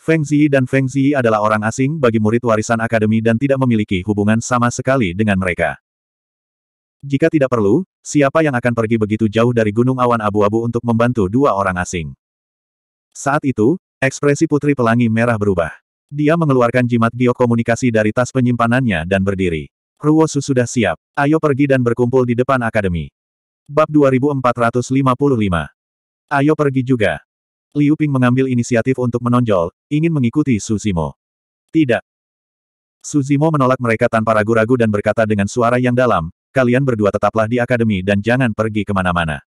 Feng Ziyi dan Feng Ziyi adalah orang asing bagi murid warisan akademi dan tidak memiliki hubungan sama sekali dengan mereka. Jika tidak perlu, Siapa yang akan pergi begitu jauh dari gunung awan abu-abu untuk membantu dua orang asing? Saat itu, ekspresi Putri Pelangi Merah berubah. Dia mengeluarkan jimat biokomunikasi dari tas penyimpanannya dan berdiri. Ruosu sudah siap. Ayo pergi dan berkumpul di depan akademi. Bab 2455. Ayo pergi juga. Liu Ping mengambil inisiatif untuk menonjol, ingin mengikuti Suzimo. Tidak. Suzimo menolak mereka tanpa ragu-ragu dan berkata dengan suara yang dalam, kalian berdua tetaplah di akademi dan jangan pergi kemana-mana.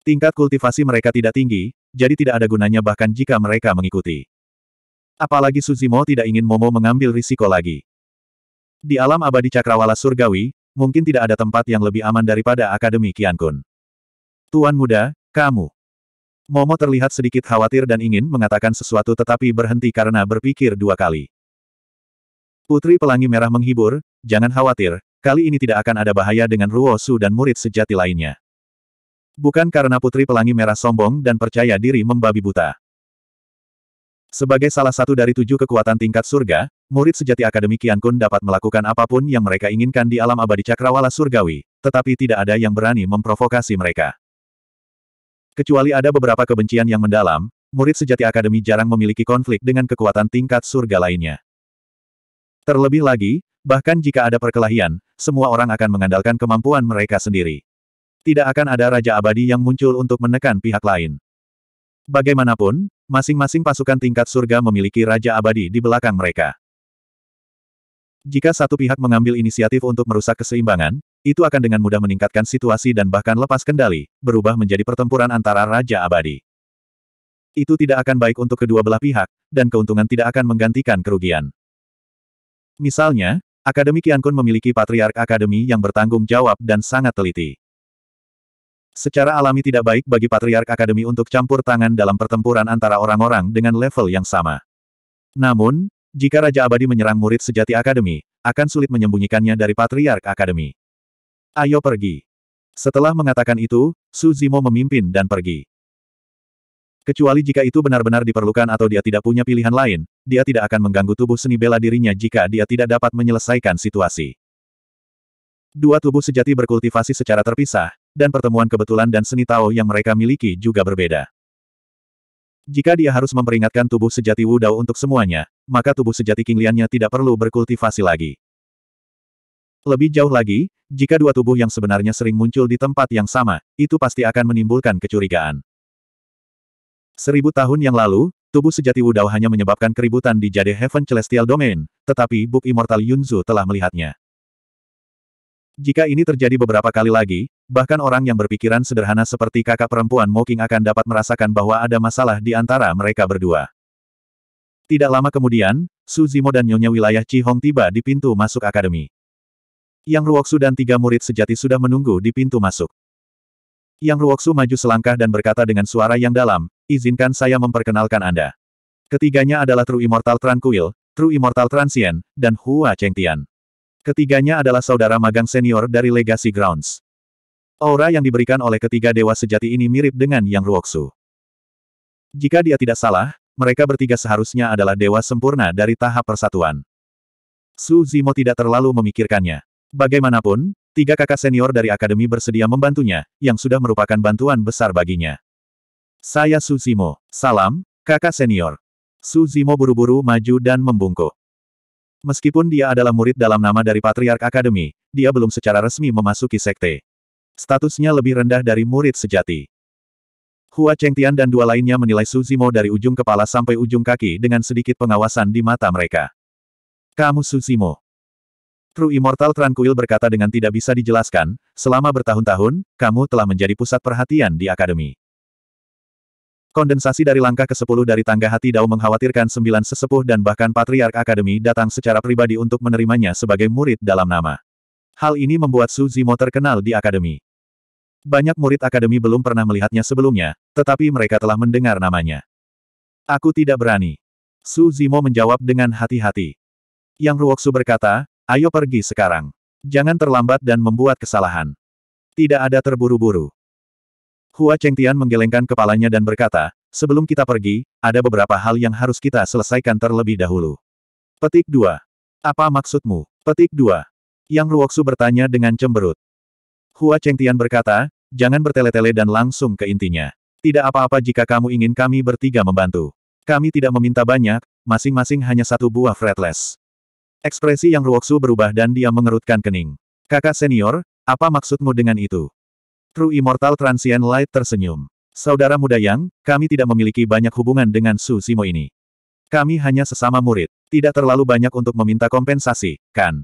Tingkat kultivasi mereka tidak tinggi, jadi tidak ada gunanya bahkan jika mereka mengikuti. Apalagi Suzimo tidak ingin Momo mengambil risiko lagi. Di alam abadi cakrawala surgawi, mungkin tidak ada tempat yang lebih aman daripada Akademi Kiankun. Tuan muda, kamu. Momo terlihat sedikit khawatir dan ingin mengatakan sesuatu tetapi berhenti karena berpikir dua kali. Putri Pelangi Merah menghibur, jangan khawatir, kali ini tidak akan ada bahaya dengan Ruosu dan murid sejati lainnya. Bukan karena Putri Pelangi Merah sombong dan percaya diri membabi buta. Sebagai salah satu dari tujuh kekuatan tingkat surga, murid sejati Akademi Kian Kun dapat melakukan apapun yang mereka inginkan di alam abadi cakrawala surgawi, tetapi tidak ada yang berani memprovokasi mereka. Kecuali ada beberapa kebencian yang mendalam, murid sejati Akademi jarang memiliki konflik dengan kekuatan tingkat surga lainnya. Terlebih lagi, bahkan jika ada perkelahian, semua orang akan mengandalkan kemampuan mereka sendiri. Tidak akan ada Raja Abadi yang muncul untuk menekan pihak lain. Bagaimanapun, masing-masing pasukan tingkat surga memiliki Raja Abadi di belakang mereka. Jika satu pihak mengambil inisiatif untuk merusak keseimbangan, itu akan dengan mudah meningkatkan situasi dan bahkan lepas kendali, berubah menjadi pertempuran antara Raja Abadi. Itu tidak akan baik untuk kedua belah pihak, dan keuntungan tidak akan menggantikan kerugian. Misalnya, Akademi Kiankun memiliki patriark akademi yang bertanggung jawab dan sangat teliti. Secara alami tidak baik bagi patriark akademi untuk campur tangan dalam pertempuran antara orang-orang dengan level yang sama. Namun, jika Raja Abadi menyerang murid sejati akademi, akan sulit menyembunyikannya dari patriark akademi. Ayo pergi. Setelah mengatakan itu, Suzimo memimpin dan pergi. Kecuali jika itu benar-benar diperlukan atau dia tidak punya pilihan lain, dia tidak akan mengganggu tubuh seni bela dirinya jika dia tidak dapat menyelesaikan situasi. Dua tubuh sejati berkultivasi secara terpisah, dan pertemuan kebetulan dan seni Tao yang mereka miliki juga berbeda. Jika dia harus memperingatkan tubuh sejati Wu Dao untuk semuanya, maka tubuh sejati Kingliannya tidak perlu berkultivasi lagi. Lebih jauh lagi, jika dua tubuh yang sebenarnya sering muncul di tempat yang sama, itu pasti akan menimbulkan kecurigaan. Seribu tahun yang lalu, tubuh sejati Wudao hanya menyebabkan keributan di Jade Heaven Celestial Domain, tetapi Book Immortal Yunzu telah melihatnya. Jika ini terjadi beberapa kali lagi, bahkan orang yang berpikiran sederhana seperti kakak perempuan Moking akan dapat merasakan bahwa ada masalah di antara mereka berdua. Tidak lama kemudian, Su Zimo dan Nyonya wilayah Cihong tiba di pintu masuk akademi. Yang Ruoksu dan tiga murid sejati sudah menunggu di pintu masuk. Yang Ruoksu maju selangkah dan berkata dengan suara yang dalam, izinkan saya memperkenalkan Anda. Ketiganya adalah True Immortal Tranquil, True Immortal Transient, dan Hua Chengtian. Ketiganya adalah saudara magang senior dari Legacy Grounds. Aura yang diberikan oleh ketiga dewa sejati ini mirip dengan Yang Ruoksu. Jika dia tidak salah, mereka bertiga seharusnya adalah dewa sempurna dari tahap persatuan. Su Zimo tidak terlalu memikirkannya. Bagaimanapun, Tiga kakak senior dari akademi bersedia membantunya, yang sudah merupakan bantuan besar baginya. Saya Suzimo. Salam, kakak senior. Suzimo buru-buru maju dan membungkuk. Meskipun dia adalah murid dalam nama dari Patriark Akademi, dia belum secara resmi memasuki sekte. Statusnya lebih rendah dari murid sejati. Hua Chengtian dan dua lainnya menilai Suzimo dari ujung kepala sampai ujung kaki dengan sedikit pengawasan di mata mereka. Kamu Suzimo, True Immortal Tranquil berkata dengan tidak bisa dijelaskan, selama bertahun-tahun, kamu telah menjadi pusat perhatian di akademi. Kondensasi dari langkah ke-10 dari tangga hati Dao mengkhawatirkan sembilan sesepuh dan bahkan Patriark Akademi datang secara pribadi untuk menerimanya sebagai murid dalam nama. Hal ini membuat Su Zimo terkenal di akademi. Banyak murid akademi belum pernah melihatnya sebelumnya, tetapi mereka telah mendengar namanya. Aku tidak berani. Su Zimo menjawab dengan hati-hati. Yang Ruoksu berkata, Ayo pergi sekarang. Jangan terlambat dan membuat kesalahan. Tidak ada terburu-buru. Hua Chengtian menggelengkan kepalanya dan berkata, sebelum kita pergi, ada beberapa hal yang harus kita selesaikan terlebih dahulu. Petik 2. Apa maksudmu? Petik 2. Yang Ruoksu bertanya dengan cemberut. Hua Chengtian berkata, jangan bertele-tele dan langsung ke intinya. Tidak apa-apa jika kamu ingin kami bertiga membantu. Kami tidak meminta banyak, masing-masing hanya satu buah fretless. Ekspresi yang Ruoksu berubah dan dia mengerutkan kening. Kakak senior, apa maksudmu dengan itu? True Immortal Transient Light tersenyum. Saudara muda Yang, kami tidak memiliki banyak hubungan dengan Su Simo ini. Kami hanya sesama murid. Tidak terlalu banyak untuk meminta kompensasi, kan?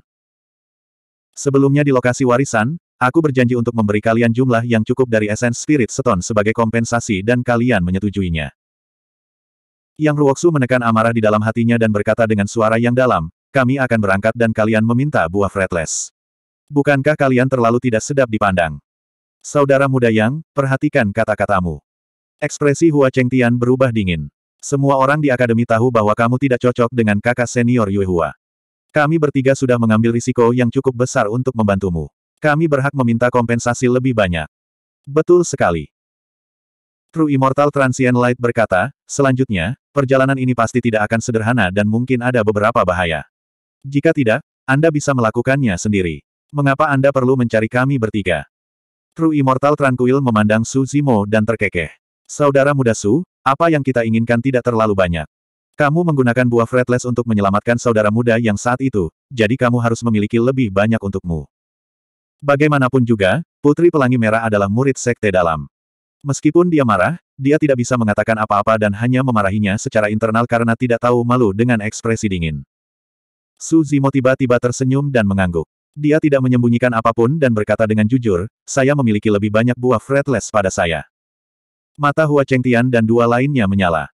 Sebelumnya di lokasi warisan, aku berjanji untuk memberi kalian jumlah yang cukup dari Essence Spirit Stone sebagai kompensasi dan kalian menyetujuinya. Yang Ruoksu menekan amarah di dalam hatinya dan berkata dengan suara yang dalam, kami akan berangkat dan kalian meminta buah fretless. Bukankah kalian terlalu tidak sedap dipandang? Saudara muda Yang, perhatikan kata-katamu. Ekspresi Hua Chengtian berubah dingin. Semua orang di akademi tahu bahwa kamu tidak cocok dengan kakak senior Yue Hua. Kami bertiga sudah mengambil risiko yang cukup besar untuk membantumu. Kami berhak meminta kompensasi lebih banyak. Betul sekali. True Immortal Transient Light berkata, selanjutnya, perjalanan ini pasti tidak akan sederhana dan mungkin ada beberapa bahaya. Jika tidak, Anda bisa melakukannya sendiri. Mengapa Anda perlu mencari kami bertiga? True Immortal Tranquil memandang Su Zimo dan terkekeh. Saudara muda Su, apa yang kita inginkan tidak terlalu banyak. Kamu menggunakan buah fretless untuk menyelamatkan saudara muda yang saat itu, jadi kamu harus memiliki lebih banyak untukmu. Bagaimanapun juga, Putri Pelangi Merah adalah murid sekte dalam. Meskipun dia marah, dia tidak bisa mengatakan apa-apa dan hanya memarahinya secara internal karena tidak tahu malu dengan ekspresi dingin. Su Zimo tiba-tiba tersenyum dan mengangguk. Dia tidak menyembunyikan apapun dan berkata dengan jujur, saya memiliki lebih banyak buah fretless pada saya. Mata Hua Chengtian dan dua lainnya menyala.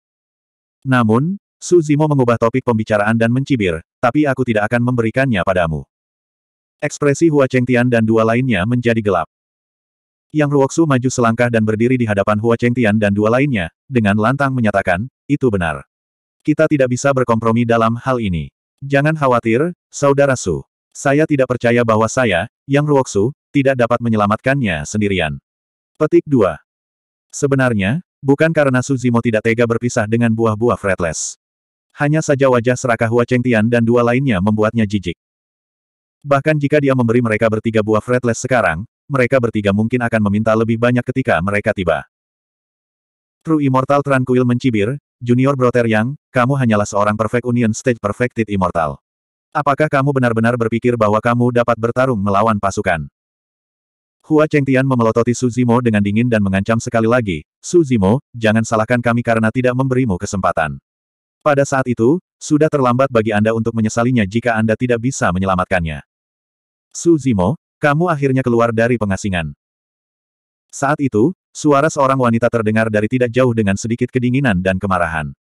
Namun, Su Zimo mengubah topik pembicaraan dan mencibir, tapi aku tidak akan memberikannya padamu. Ekspresi Hua Chengtian dan dua lainnya menjadi gelap. Yang Ruoksu maju selangkah dan berdiri di hadapan Hua Chengtian dan dua lainnya, dengan lantang menyatakan, itu benar. Kita tidak bisa berkompromi dalam hal ini. Jangan khawatir, Saudara Su. Saya tidak percaya bahwa saya, Yang Ruoksu, tidak dapat menyelamatkannya sendirian. Petik 2. Sebenarnya, bukan karena Suzimo tidak tega berpisah dengan buah-buah fretless. Hanya saja wajah serakah Hua Chengtian dan dua lainnya membuatnya jijik. Bahkan jika dia memberi mereka bertiga buah fretless sekarang, mereka bertiga mungkin akan meminta lebih banyak ketika mereka tiba. True Immortal Tranquil mencibir, Junior Brother Yang, kamu hanyalah seorang Perfect Union Stage Perfected Immortal. Apakah kamu benar-benar berpikir bahwa kamu dapat bertarung melawan pasukan? Hua Chengtian memelototi Su Zimo dengan dingin dan mengancam sekali lagi, Su Zimo, jangan salahkan kami karena tidak memberimu kesempatan. Pada saat itu, sudah terlambat bagi Anda untuk menyesalinya jika Anda tidak bisa menyelamatkannya. Su Zimo, kamu akhirnya keluar dari pengasingan. Saat itu, Suara seorang wanita terdengar dari tidak jauh dengan sedikit kedinginan dan kemarahan.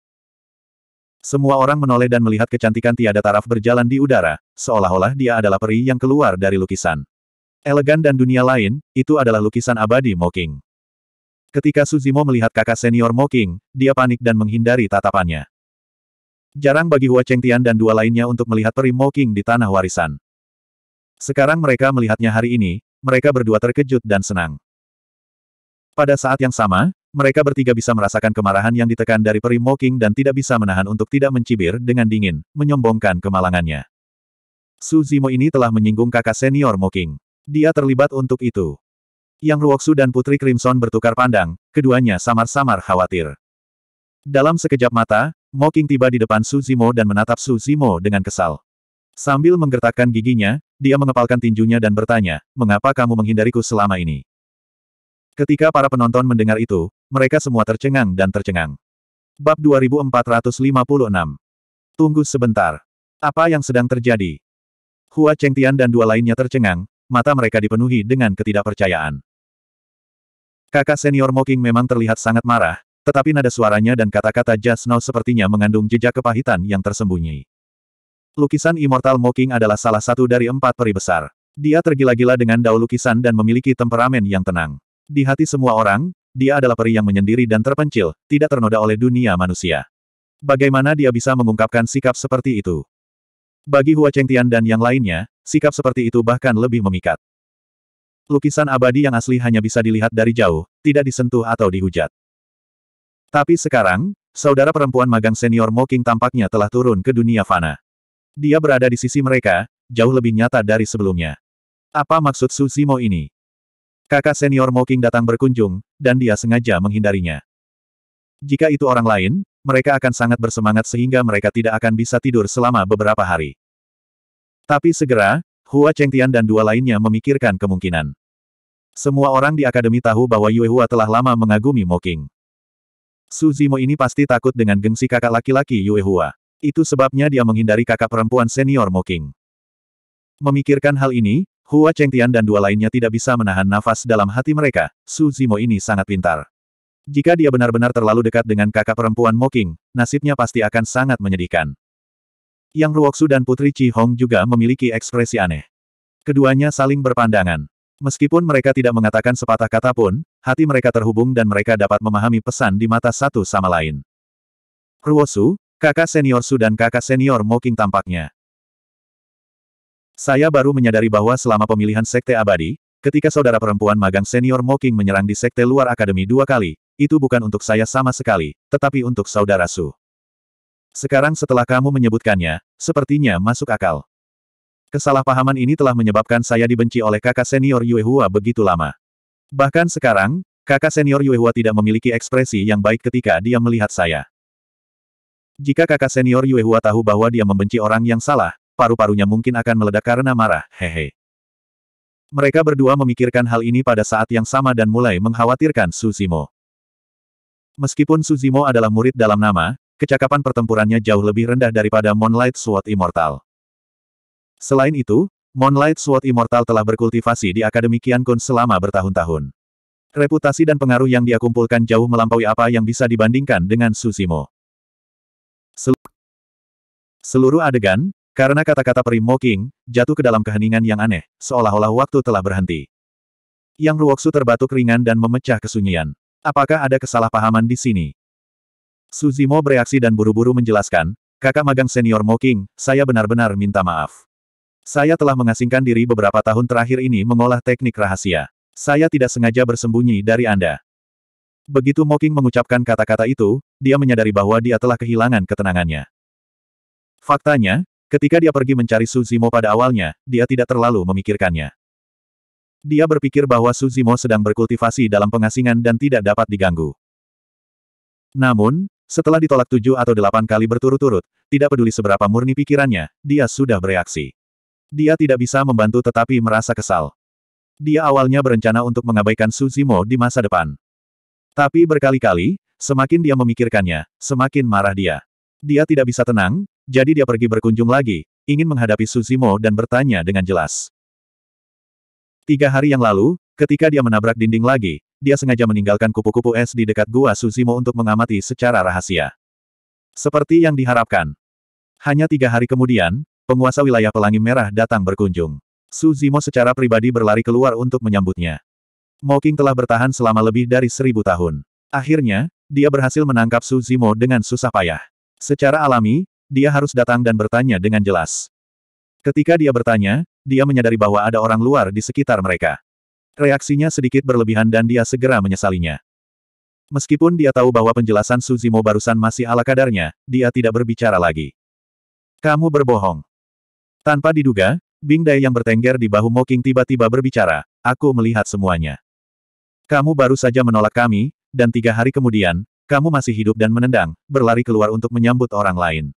Semua orang menoleh dan melihat kecantikan tiada taraf berjalan di udara, seolah-olah dia adalah peri yang keluar dari lukisan. Elegan dan dunia lain, itu adalah lukisan abadi Moking. Ketika Suzimo melihat kakak senior Moking, dia panik dan menghindari tatapannya. Jarang bagi Hua Chengtian dan dua lainnya untuk melihat peri Moking di tanah warisan. Sekarang mereka melihatnya hari ini, mereka berdua terkejut dan senang. Pada saat yang sama, mereka bertiga bisa merasakan kemarahan yang ditekan dari peri Moking dan tidak bisa menahan untuk tidak mencibir dengan dingin, menyombongkan kemalangannya. Su Zimo ini telah menyinggung kakak senior Moking. Dia terlibat untuk itu. Yang Ruoksu dan Putri Crimson bertukar pandang, keduanya samar-samar khawatir. Dalam sekejap mata, Moking tiba di depan Su Zimo dan menatap Su Zimo dengan kesal. Sambil menggertakkan giginya, dia mengepalkan tinjunya dan bertanya, mengapa kamu menghindariku selama ini? Ketika para penonton mendengar itu, mereka semua tercengang dan tercengang. Bab 2456 Tunggu sebentar. Apa yang sedang terjadi? Hua Chengtian dan dua lainnya tercengang, mata mereka dipenuhi dengan ketidakpercayaan. Kakak senior Moking memang terlihat sangat marah, tetapi nada suaranya dan kata-kata Just Now sepertinya mengandung jejak kepahitan yang tersembunyi. Lukisan Immortal Moking adalah salah satu dari empat peri besar. Dia tergila-gila dengan dao lukisan dan memiliki temperamen yang tenang. Di hati semua orang, dia adalah peri yang menyendiri dan terpencil, tidak ternoda oleh dunia manusia. Bagaimana dia bisa mengungkapkan sikap seperti itu? Bagi Hua Chengtian dan yang lainnya, sikap seperti itu bahkan lebih memikat. Lukisan abadi yang asli hanya bisa dilihat dari jauh, tidak disentuh atau dihujat. Tapi sekarang, saudara perempuan magang senior Moking tampaknya telah turun ke dunia fana. Dia berada di sisi mereka, jauh lebih nyata dari sebelumnya. Apa maksud Susimo ini? Kakak senior Moking datang berkunjung, dan dia sengaja menghindarinya. Jika itu orang lain, mereka akan sangat bersemangat sehingga mereka tidak akan bisa tidur selama beberapa hari. Tapi segera, Hua Chengtian dan dua lainnya memikirkan kemungkinan. Semua orang di akademi tahu bahwa Yue Hua telah lama mengagumi Moking. Su Zimo ini pasti takut dengan gengsi kakak laki-laki Yue Hua. Itu sebabnya dia menghindari kakak perempuan senior Moking. Memikirkan hal ini, Hua Chengtian dan dua lainnya tidak bisa menahan nafas dalam hati mereka, Su Zimo ini sangat pintar. Jika dia benar-benar terlalu dekat dengan kakak perempuan Moking, nasibnya pasti akan sangat menyedihkan. Yang Ruoksu dan Putri Chi Hong juga memiliki ekspresi aneh. Keduanya saling berpandangan. Meskipun mereka tidak mengatakan sepatah kata pun, hati mereka terhubung dan mereka dapat memahami pesan di mata satu sama lain. Ruosu, kakak senior Su dan kakak senior Moking tampaknya. Saya baru menyadari bahwa selama pemilihan Sekte Abadi, ketika saudara perempuan magang senior Moking menyerang di Sekte luar Akademi dua kali, itu bukan untuk saya sama sekali, tetapi untuk saudara Su. Sekarang setelah kamu menyebutkannya, sepertinya masuk akal. Kesalahpahaman ini telah menyebabkan saya dibenci oleh kakak senior Yuehua begitu lama. Bahkan sekarang, kakak senior Yuehua tidak memiliki ekspresi yang baik ketika dia melihat saya. Jika kakak senior Yuehua tahu bahwa dia membenci orang yang salah, paru-parunya mungkin akan meledak karena marah, hehe. Mereka berdua memikirkan hal ini pada saat yang sama dan mulai mengkhawatirkan Suzimo. Meskipun Suzimo adalah murid dalam nama, kecakapan pertempurannya jauh lebih rendah daripada Moonlight Sword Immortal. Selain itu, Moonlight Sword Immortal telah berkultivasi di Akademi Kian Kun selama bertahun-tahun. Reputasi dan pengaruh yang dia kumpulkan jauh melampaui apa yang bisa dibandingkan dengan Susimo. Seluruh adegan, karena kata-kata peri Moking, jatuh ke dalam keheningan yang aneh, seolah-olah waktu telah berhenti. Yang Ruoksu terbatuk ringan dan memecah kesunyian. Apakah ada kesalahpahaman di sini? Suzimo bereaksi dan buru-buru menjelaskan, kakak magang senior Moking, saya benar-benar minta maaf. Saya telah mengasingkan diri beberapa tahun terakhir ini mengolah teknik rahasia. Saya tidak sengaja bersembunyi dari Anda. Begitu Moking mengucapkan kata-kata itu, dia menyadari bahwa dia telah kehilangan ketenangannya. Faktanya, Ketika dia pergi mencari Suzimo pada awalnya, dia tidak terlalu memikirkannya. Dia berpikir bahwa Suzimo sedang berkultivasi dalam pengasingan dan tidak dapat diganggu. Namun, setelah ditolak tujuh atau delapan kali berturut-turut, tidak peduli seberapa murni pikirannya, dia sudah bereaksi. Dia tidak bisa membantu tetapi merasa kesal. Dia awalnya berencana untuk mengabaikan Suzimo di masa depan. Tapi berkali-kali, semakin dia memikirkannya, semakin marah dia. Dia tidak bisa tenang, jadi dia pergi berkunjung lagi, ingin menghadapi Suzimo dan bertanya dengan jelas. Tiga hari yang lalu, ketika dia menabrak dinding lagi, dia sengaja meninggalkan kupu-kupu es di dekat gua Suzimo untuk mengamati secara rahasia. Seperti yang diharapkan. Hanya tiga hari kemudian, penguasa wilayah Pelangi Merah datang berkunjung. Suzimo secara pribadi berlari keluar untuk menyambutnya. Moking telah bertahan selama lebih dari seribu tahun. Akhirnya, dia berhasil menangkap Suzimo dengan susah payah. Secara alami, dia harus datang dan bertanya dengan jelas. Ketika dia bertanya, dia menyadari bahwa ada orang luar di sekitar mereka. Reaksinya sedikit berlebihan dan dia segera menyesalinya. Meskipun dia tahu bahwa penjelasan Suzimo barusan masih ala kadarnya, dia tidak berbicara lagi. Kamu berbohong. Tanpa diduga, Bing Dai yang bertengger di bahu Moking tiba-tiba berbicara, aku melihat semuanya. Kamu baru saja menolak kami, dan tiga hari kemudian, kamu masih hidup dan menendang, berlari keluar untuk menyambut orang lain.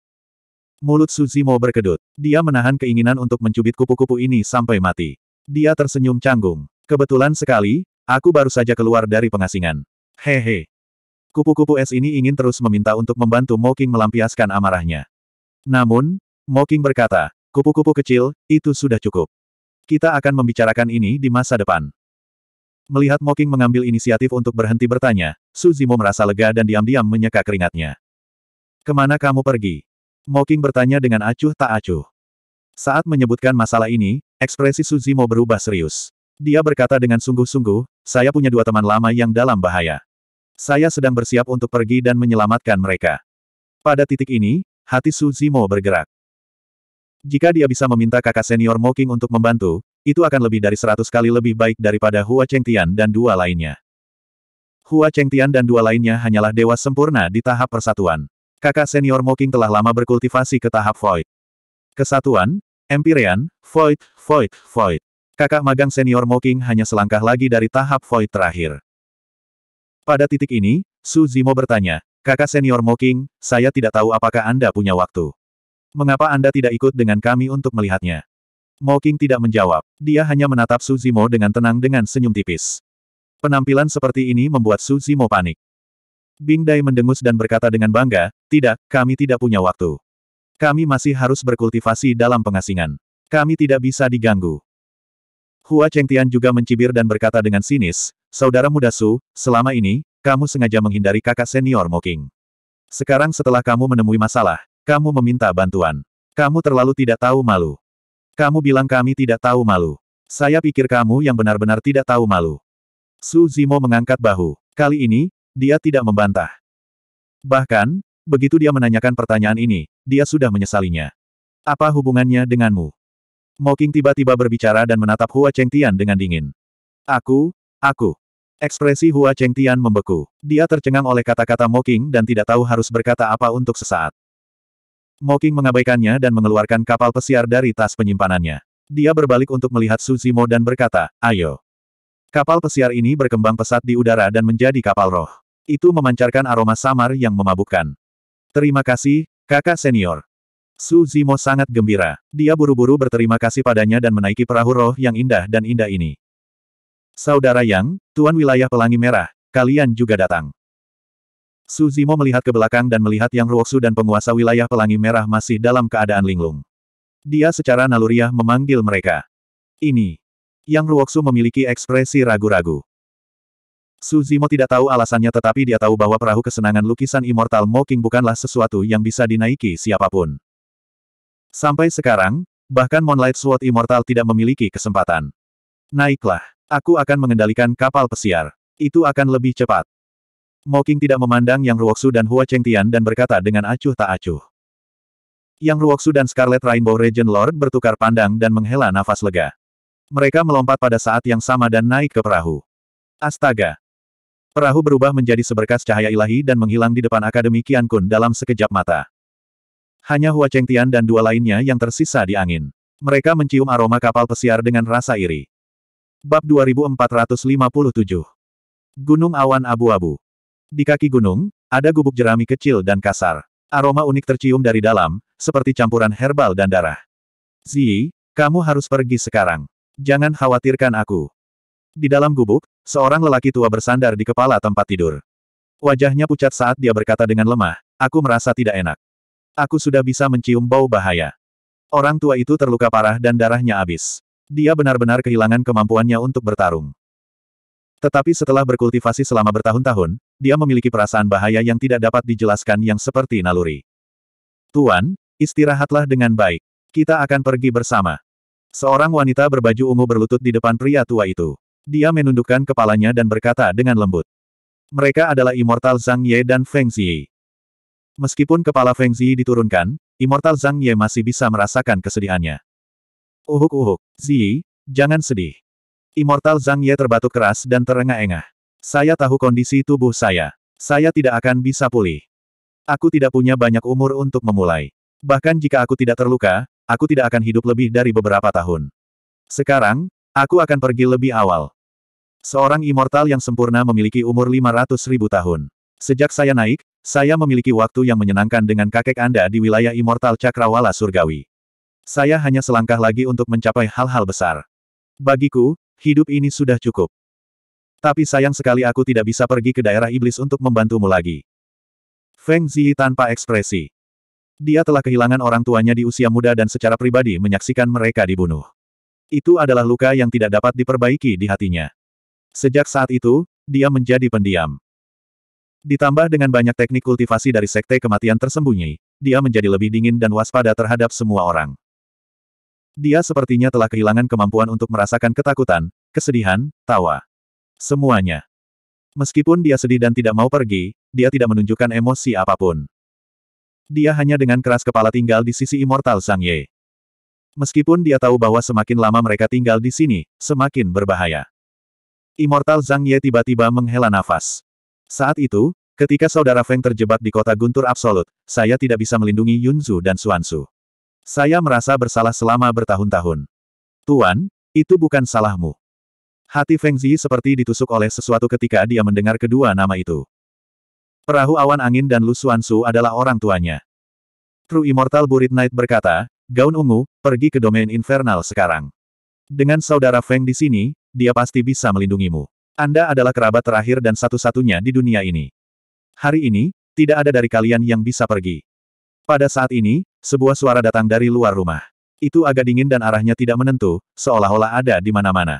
Mulut Suzimo mau berkedut. Dia menahan keinginan untuk mencubit kupu-kupu ini sampai mati. Dia tersenyum canggung. Kebetulan sekali, aku baru saja keluar dari pengasingan. Hehe. Kupu-kupu es ini ingin terus meminta untuk membantu Moking melampiaskan amarahnya. Namun, Moking berkata, kupu-kupu kecil, itu sudah cukup. Kita akan membicarakan ini di masa depan. Melihat Moking mengambil inisiatif untuk berhenti bertanya, Suzimo merasa lega dan diam-diam menyeka keringatnya. Kemana kamu pergi? Moking bertanya dengan acuh tak acuh. Saat menyebutkan masalah ini, ekspresi Suzimo berubah serius. Dia berkata dengan sungguh-sungguh, saya punya dua teman lama yang dalam bahaya. Saya sedang bersiap untuk pergi dan menyelamatkan mereka. Pada titik ini, hati Suzimo bergerak. Jika dia bisa meminta kakak senior Moking untuk membantu, itu akan lebih dari seratus kali lebih baik daripada Hua Chengtian dan dua lainnya. Hua Chengtian dan dua lainnya hanyalah dewa sempurna di tahap persatuan. Kakak senior Moking telah lama berkultivasi ke tahap Void. Kesatuan, Empyrean, Void, Void, Void. Kakak magang senior Moking hanya selangkah lagi dari tahap Void terakhir. Pada titik ini, Su Zimo bertanya, Kakak senior Moking, saya tidak tahu apakah Anda punya waktu. Mengapa Anda tidak ikut dengan kami untuk melihatnya? Moking tidak menjawab. Dia hanya menatap Su Zimo dengan tenang dengan senyum tipis. Penampilan seperti ini membuat Su Zimo panik. Bing Dai mendengus dan berkata dengan bangga, tidak, kami tidak punya waktu. Kami masih harus berkultivasi dalam pengasingan. Kami tidak bisa diganggu. Hua Chengtian juga mencibir dan berkata dengan sinis, Saudara muda Su, selama ini, kamu sengaja menghindari kakak senior Moking. Sekarang setelah kamu menemui masalah, kamu meminta bantuan. Kamu terlalu tidak tahu malu. Kamu bilang kami tidak tahu malu. Saya pikir kamu yang benar-benar tidak tahu malu. Su Zimo mengangkat bahu. Kali ini, dia tidak membantah. Bahkan, begitu dia menanyakan pertanyaan ini, dia sudah menyesalinya. Apa hubungannya denganmu? Moking tiba-tiba berbicara dan menatap Hua Chengtian dengan dingin. Aku, aku. Ekspresi Hua Chengtian membeku. Dia tercengang oleh kata-kata Moking dan tidak tahu harus berkata apa untuk sesaat. Moking mengabaikannya dan mengeluarkan kapal pesiar dari tas penyimpanannya. Dia berbalik untuk melihat Suzimo dan berkata, ayo. Kapal pesiar ini berkembang pesat di udara dan menjadi kapal roh. Itu memancarkan aroma samar yang memabukkan. Terima kasih, kakak senior. Su Zimo sangat gembira. Dia buru-buru berterima kasih padanya dan menaiki perahu roh yang indah dan indah ini. Saudara Yang, Tuan Wilayah Pelangi Merah, kalian juga datang. Su Zimo melihat ke belakang dan melihat Yang Ruoksu dan penguasa wilayah Pelangi Merah masih dalam keadaan linglung. Dia secara naluriah memanggil mereka. Ini. Yang Ruoksu memiliki ekspresi ragu-ragu. Su Zimo tidak tahu alasannya tetapi dia tahu bahwa perahu kesenangan lukisan Immortal Mocking bukanlah sesuatu yang bisa dinaiki siapapun. Sampai sekarang, bahkan Moonlight Sword Immortal tidak memiliki kesempatan. Naiklah, aku akan mengendalikan kapal pesiar. Itu akan lebih cepat. Mocking tidak memandang Yang Ruoksu dan Hua Chengtian dan berkata dengan acuh tak acuh. Yang Ruoksu dan Scarlet Rainbow Regent Lord bertukar pandang dan menghela nafas lega. Mereka melompat pada saat yang sama dan naik ke perahu. Astaga, Perahu berubah menjadi seberkas cahaya ilahi dan menghilang di depan Akademi Qian Kun dalam sekejap mata. Hanya Hua Tian dan dua lainnya yang tersisa di angin. Mereka mencium aroma kapal pesiar dengan rasa iri. Bab 2457 Gunung Awan Abu-Abu Di kaki gunung, ada gubuk jerami kecil dan kasar. Aroma unik tercium dari dalam, seperti campuran herbal dan darah. Zi, kamu harus pergi sekarang. Jangan khawatirkan aku. Di dalam gubuk, Seorang lelaki tua bersandar di kepala tempat tidur. Wajahnya pucat saat dia berkata dengan lemah, aku merasa tidak enak. Aku sudah bisa mencium bau bahaya. Orang tua itu terluka parah dan darahnya habis. Dia benar-benar kehilangan kemampuannya untuk bertarung. Tetapi setelah berkultivasi selama bertahun-tahun, dia memiliki perasaan bahaya yang tidak dapat dijelaskan yang seperti naluri. Tuan, istirahatlah dengan baik. Kita akan pergi bersama. Seorang wanita berbaju ungu berlutut di depan pria tua itu. Dia menundukkan kepalanya dan berkata dengan lembut. Mereka adalah Immortal Zhang Ye dan Feng Ziyi. Meskipun kepala Feng Ziyi diturunkan, Immortal Zhang Ye masih bisa merasakan kesedihannya. Uhuk-uhuk, Ziyi, jangan sedih. Immortal Zhang Ye terbatuk keras dan terengah-engah. Saya tahu kondisi tubuh saya. Saya tidak akan bisa pulih. Aku tidak punya banyak umur untuk memulai. Bahkan jika aku tidak terluka, aku tidak akan hidup lebih dari beberapa tahun. Sekarang, aku akan pergi lebih awal. Seorang immortal yang sempurna memiliki umur 500 ribu tahun. Sejak saya naik, saya memiliki waktu yang menyenangkan dengan kakek Anda di wilayah immortal Cakrawala Surgawi. Saya hanya selangkah lagi untuk mencapai hal-hal besar. Bagiku, hidup ini sudah cukup. Tapi sayang sekali aku tidak bisa pergi ke daerah iblis untuk membantumu lagi. Feng Ziyi tanpa ekspresi. Dia telah kehilangan orang tuanya di usia muda dan secara pribadi menyaksikan mereka dibunuh. Itu adalah luka yang tidak dapat diperbaiki di hatinya. Sejak saat itu, dia menjadi pendiam. Ditambah dengan banyak teknik kultivasi dari sekte kematian tersembunyi, dia menjadi lebih dingin dan waspada terhadap semua orang. Dia sepertinya telah kehilangan kemampuan untuk merasakan ketakutan, kesedihan, tawa. Semuanya. Meskipun dia sedih dan tidak mau pergi, dia tidak menunjukkan emosi apapun. Dia hanya dengan keras kepala tinggal di sisi Immortal Sang Ye. Meskipun dia tahu bahwa semakin lama mereka tinggal di sini, semakin berbahaya. Immortal Zhang Ye tiba-tiba menghela nafas. Saat itu, ketika saudara Feng terjebak di kota guntur absolut, saya tidak bisa melindungi Yunzu dan Suansu. Saya merasa bersalah selama bertahun-tahun. Tuan, itu bukan salahmu. Hati Feng Zi seperti ditusuk oleh sesuatu ketika dia mendengar kedua nama itu. Perahu awan angin dan Lu Su adalah orang tuanya. True Immortal Burit Knight berkata, Gaun ungu, pergi ke domain infernal sekarang. Dengan saudara Feng di sini, dia pasti bisa melindungimu. Anda adalah kerabat terakhir dan satu-satunya di dunia ini. Hari ini, tidak ada dari kalian yang bisa pergi. Pada saat ini, sebuah suara datang dari luar rumah. Itu agak dingin dan arahnya tidak menentu, seolah-olah ada di mana-mana.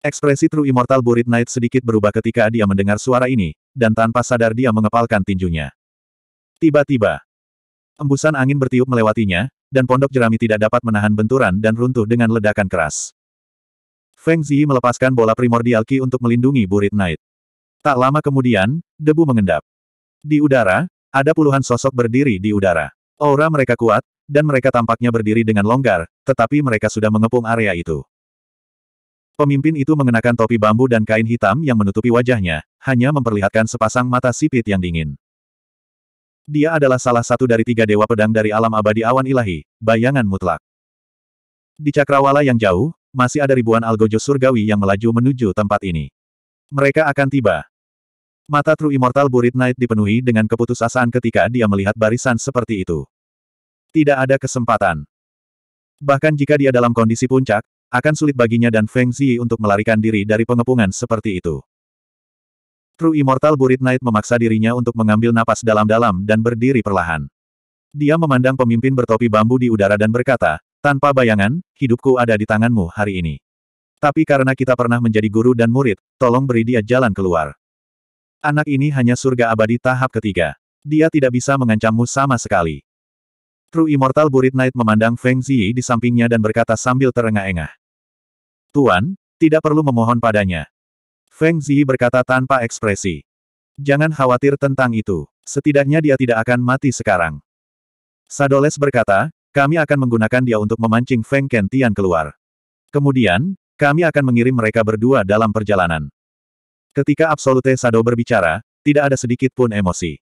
Ekspresi True Immortal Burit Knight sedikit berubah ketika dia mendengar suara ini, dan tanpa sadar dia mengepalkan tinjunya. Tiba-tiba, embusan angin bertiup melewatinya, dan pondok jerami tidak dapat menahan benturan dan runtuh dengan ledakan keras. Feng Zi melepaskan bola primordial Qi untuk melindungi Burit Knight. Tak lama kemudian, debu mengendap. Di udara, ada puluhan sosok berdiri di udara. Aura mereka kuat, dan mereka tampaknya berdiri dengan longgar, tetapi mereka sudah mengepung area itu. Pemimpin itu mengenakan topi bambu dan kain hitam yang menutupi wajahnya, hanya memperlihatkan sepasang mata sipit yang dingin. Dia adalah salah satu dari tiga dewa pedang dari alam abadi awan ilahi, bayangan mutlak. Di cakrawala yang jauh, masih ada ribuan algojo surgawi yang melaju menuju tempat ini. Mereka akan tiba. Mata True Immortal Burit Knight dipenuhi dengan keputusasaan ketika dia melihat barisan seperti itu. Tidak ada kesempatan. Bahkan jika dia dalam kondisi puncak, akan sulit baginya dan Feng Zi untuk melarikan diri dari pengepungan seperti itu. True Immortal Burit Knight memaksa dirinya untuk mengambil napas dalam-dalam dan berdiri perlahan. Dia memandang pemimpin bertopi bambu di udara dan berkata, tanpa bayangan, hidupku ada di tanganmu hari ini. Tapi karena kita pernah menjadi guru dan murid, tolong beri dia jalan keluar. Anak ini hanya surga abadi tahap ketiga. Dia tidak bisa mengancammu sama sekali. True Immortal Burit Knight memandang Feng Ziyi di sampingnya dan berkata sambil terengah-engah. Tuan, tidak perlu memohon padanya. Feng Ziyi berkata tanpa ekspresi. Jangan khawatir tentang itu. Setidaknya dia tidak akan mati sekarang. Sadoles berkata, kami akan menggunakan dia untuk memancing Feng Kentian keluar. Kemudian, kami akan mengirim mereka berdua dalam perjalanan. Ketika Absolute Sado berbicara, tidak ada sedikit pun emosi.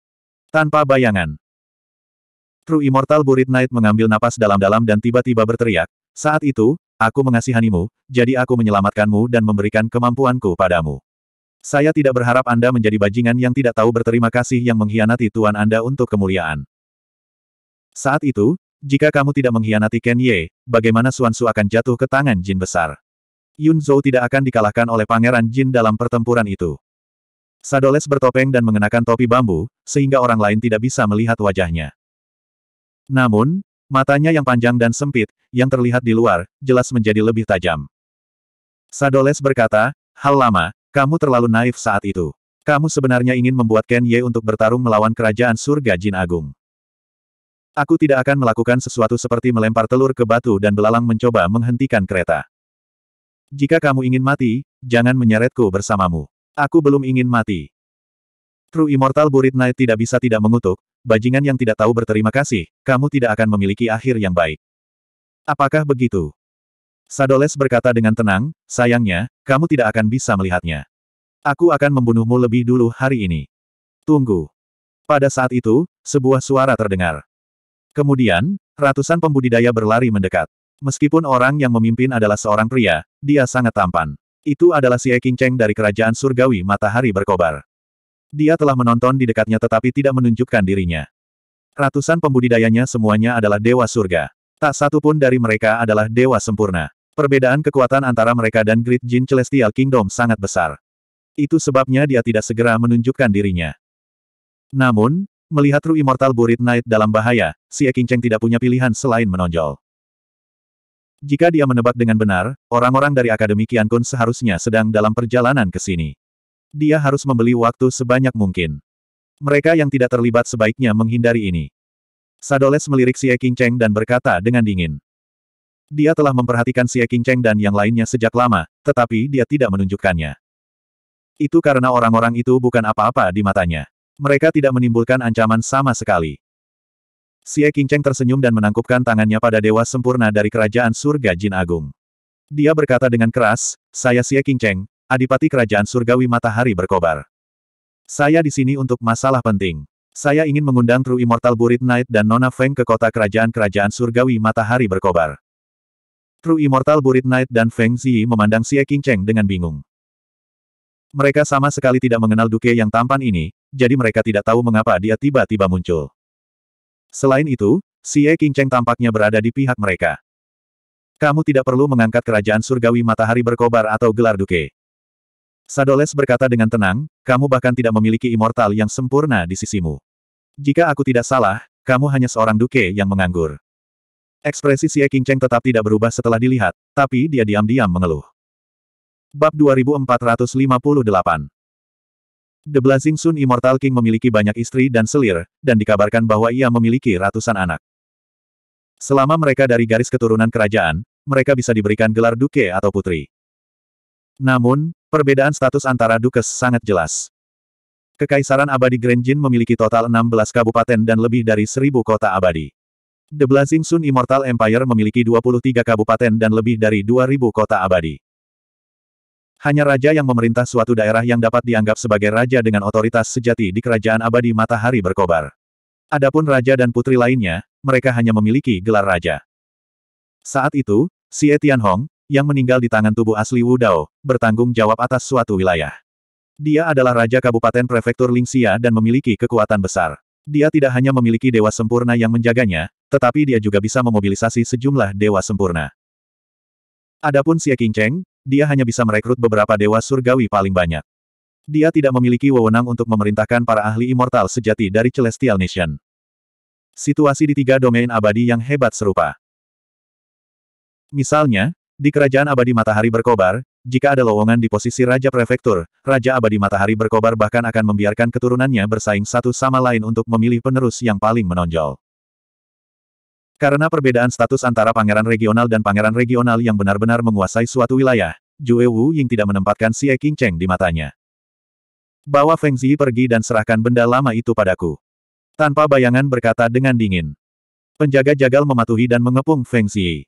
Tanpa bayangan. True Immortal Burit Knight mengambil napas dalam-dalam dan tiba-tiba berteriak, saat itu, aku mengasihanimu, jadi aku menyelamatkanmu dan memberikan kemampuanku padamu. Saya tidak berharap Anda menjadi bajingan yang tidak tahu berterima kasih yang mengkhianati tuan Anda untuk kemuliaan. Saat itu, jika kamu tidak mengkhianati Ken Ye, bagaimana Su akan jatuh ke tangan jin besar? Yun Zhou tidak akan dikalahkan oleh pangeran jin dalam pertempuran itu. Sadoles bertopeng dan mengenakan topi bambu, sehingga orang lain tidak bisa melihat wajahnya. Namun, matanya yang panjang dan sempit, yang terlihat di luar, jelas menjadi lebih tajam. Sadoles berkata, Hal lama, kamu terlalu naif saat itu. Kamu sebenarnya ingin membuat Ken Ye untuk bertarung melawan kerajaan surga Jin Agung. Aku tidak akan melakukan sesuatu seperti melempar telur ke batu dan belalang mencoba menghentikan kereta. Jika kamu ingin mati, jangan menyeretku bersamamu. Aku belum ingin mati. True Immortal Burit Knight tidak bisa tidak mengutuk, bajingan yang tidak tahu berterima kasih, kamu tidak akan memiliki akhir yang baik. Apakah begitu? Sadoles berkata dengan tenang, sayangnya, kamu tidak akan bisa melihatnya. Aku akan membunuhmu lebih dulu hari ini. Tunggu. Pada saat itu, sebuah suara terdengar. Kemudian, ratusan pembudidaya berlari mendekat. Meskipun orang yang memimpin adalah seorang pria, dia sangat tampan. Itu adalah si Eking Cheng dari kerajaan surgawi matahari berkobar. Dia telah menonton di dekatnya tetapi tidak menunjukkan dirinya. Ratusan pembudidayanya semuanya adalah dewa surga. Tak satu pun dari mereka adalah dewa sempurna. Perbedaan kekuatan antara mereka dan Great Jin Celestial Kingdom sangat besar. Itu sebabnya dia tidak segera menunjukkan dirinya. Namun, Melihat Ru Immortal Burit Knight dalam bahaya, si Qingcheng tidak punya pilihan selain menonjol. Jika dia menebak dengan benar, orang-orang dari Akademi Kian Kun seharusnya sedang dalam perjalanan ke sini. Dia harus membeli waktu sebanyak mungkin. Mereka yang tidak terlibat sebaiknya menghindari ini. Sadoles melirik Xie Qingcheng dan berkata dengan dingin. Dia telah memperhatikan Xie Qingcheng dan yang lainnya sejak lama, tetapi dia tidak menunjukkannya. Itu karena orang-orang itu bukan apa-apa di matanya. Mereka tidak menimbulkan ancaman sama sekali. Xie Qingcheng tersenyum dan menangkupkan tangannya pada dewa sempurna dari kerajaan surga Jin Agung. Dia berkata dengan keras, saya Xie Qingcheng, adipati kerajaan surgawi matahari berkobar. Saya di sini untuk masalah penting. Saya ingin mengundang True Immortal Burit Knight dan Nona Feng ke kota kerajaan-kerajaan surgawi matahari berkobar. True Immortal Burit Knight dan Feng Zi memandang Xie Qingcheng dengan bingung. Mereka sama sekali tidak mengenal Duke yang tampan ini, jadi mereka tidak tahu mengapa dia tiba-tiba muncul. Selain itu, Si King Cheng tampaknya berada di pihak mereka. Kamu tidak perlu mengangkat kerajaan surgawi matahari berkobar atau gelar duke. Sadoles berkata dengan tenang, kamu bahkan tidak memiliki immortal yang sempurna di sisimu. Jika aku tidak salah, kamu hanya seorang duke yang menganggur. Ekspresi Si King Cheng tetap tidak berubah setelah dilihat, tapi dia diam-diam mengeluh. Bab 2458 The Blazing Sun Immortal King memiliki banyak istri dan selir, dan dikabarkan bahwa ia memiliki ratusan anak. Selama mereka dari garis keturunan kerajaan, mereka bisa diberikan gelar duke atau putri. Namun, perbedaan status antara dukes sangat jelas. Kekaisaran abadi Grand Jin memiliki total 16 kabupaten dan lebih dari 1000 kota abadi. The Blazing Sun Immortal Empire memiliki 23 kabupaten dan lebih dari 2000 kota abadi. Hanya raja yang memerintah suatu daerah yang dapat dianggap sebagai raja dengan otoritas sejati di kerajaan abadi matahari berkobar. Adapun raja dan putri lainnya, mereka hanya memiliki gelar raja. Saat itu, si Etian Hong yang meninggal di tangan tubuh asli Wu Dao, bertanggung jawab atas suatu wilayah. Dia adalah raja kabupaten prefektur Lingxia dan memiliki kekuatan besar. Dia tidak hanya memiliki dewa sempurna yang menjaganya, tetapi dia juga bisa memobilisasi sejumlah dewa sempurna. Adapun Si Qingcheng, dia hanya bisa merekrut beberapa dewa surgawi paling banyak. Dia tidak memiliki wewenang untuk memerintahkan para ahli immortal sejati dari Celestial Nation. Situasi di tiga domain abadi yang hebat serupa. Misalnya, di Kerajaan Abadi Matahari Berkobar, jika ada lowongan di posisi Raja Prefektur, Raja Abadi Matahari Berkobar bahkan akan membiarkan keturunannya bersaing satu sama lain untuk memilih penerus yang paling menonjol. Karena perbedaan status antara pangeran regional dan pangeran regional yang benar-benar menguasai suatu wilayah, Jue Wu Ying tidak menempatkan Xie King Cheng di matanya. Bawa Feng Zi pergi dan serahkan benda lama itu padaku. Tanpa bayangan berkata dengan dingin. Penjaga jagal mematuhi dan mengepung Feng Zi.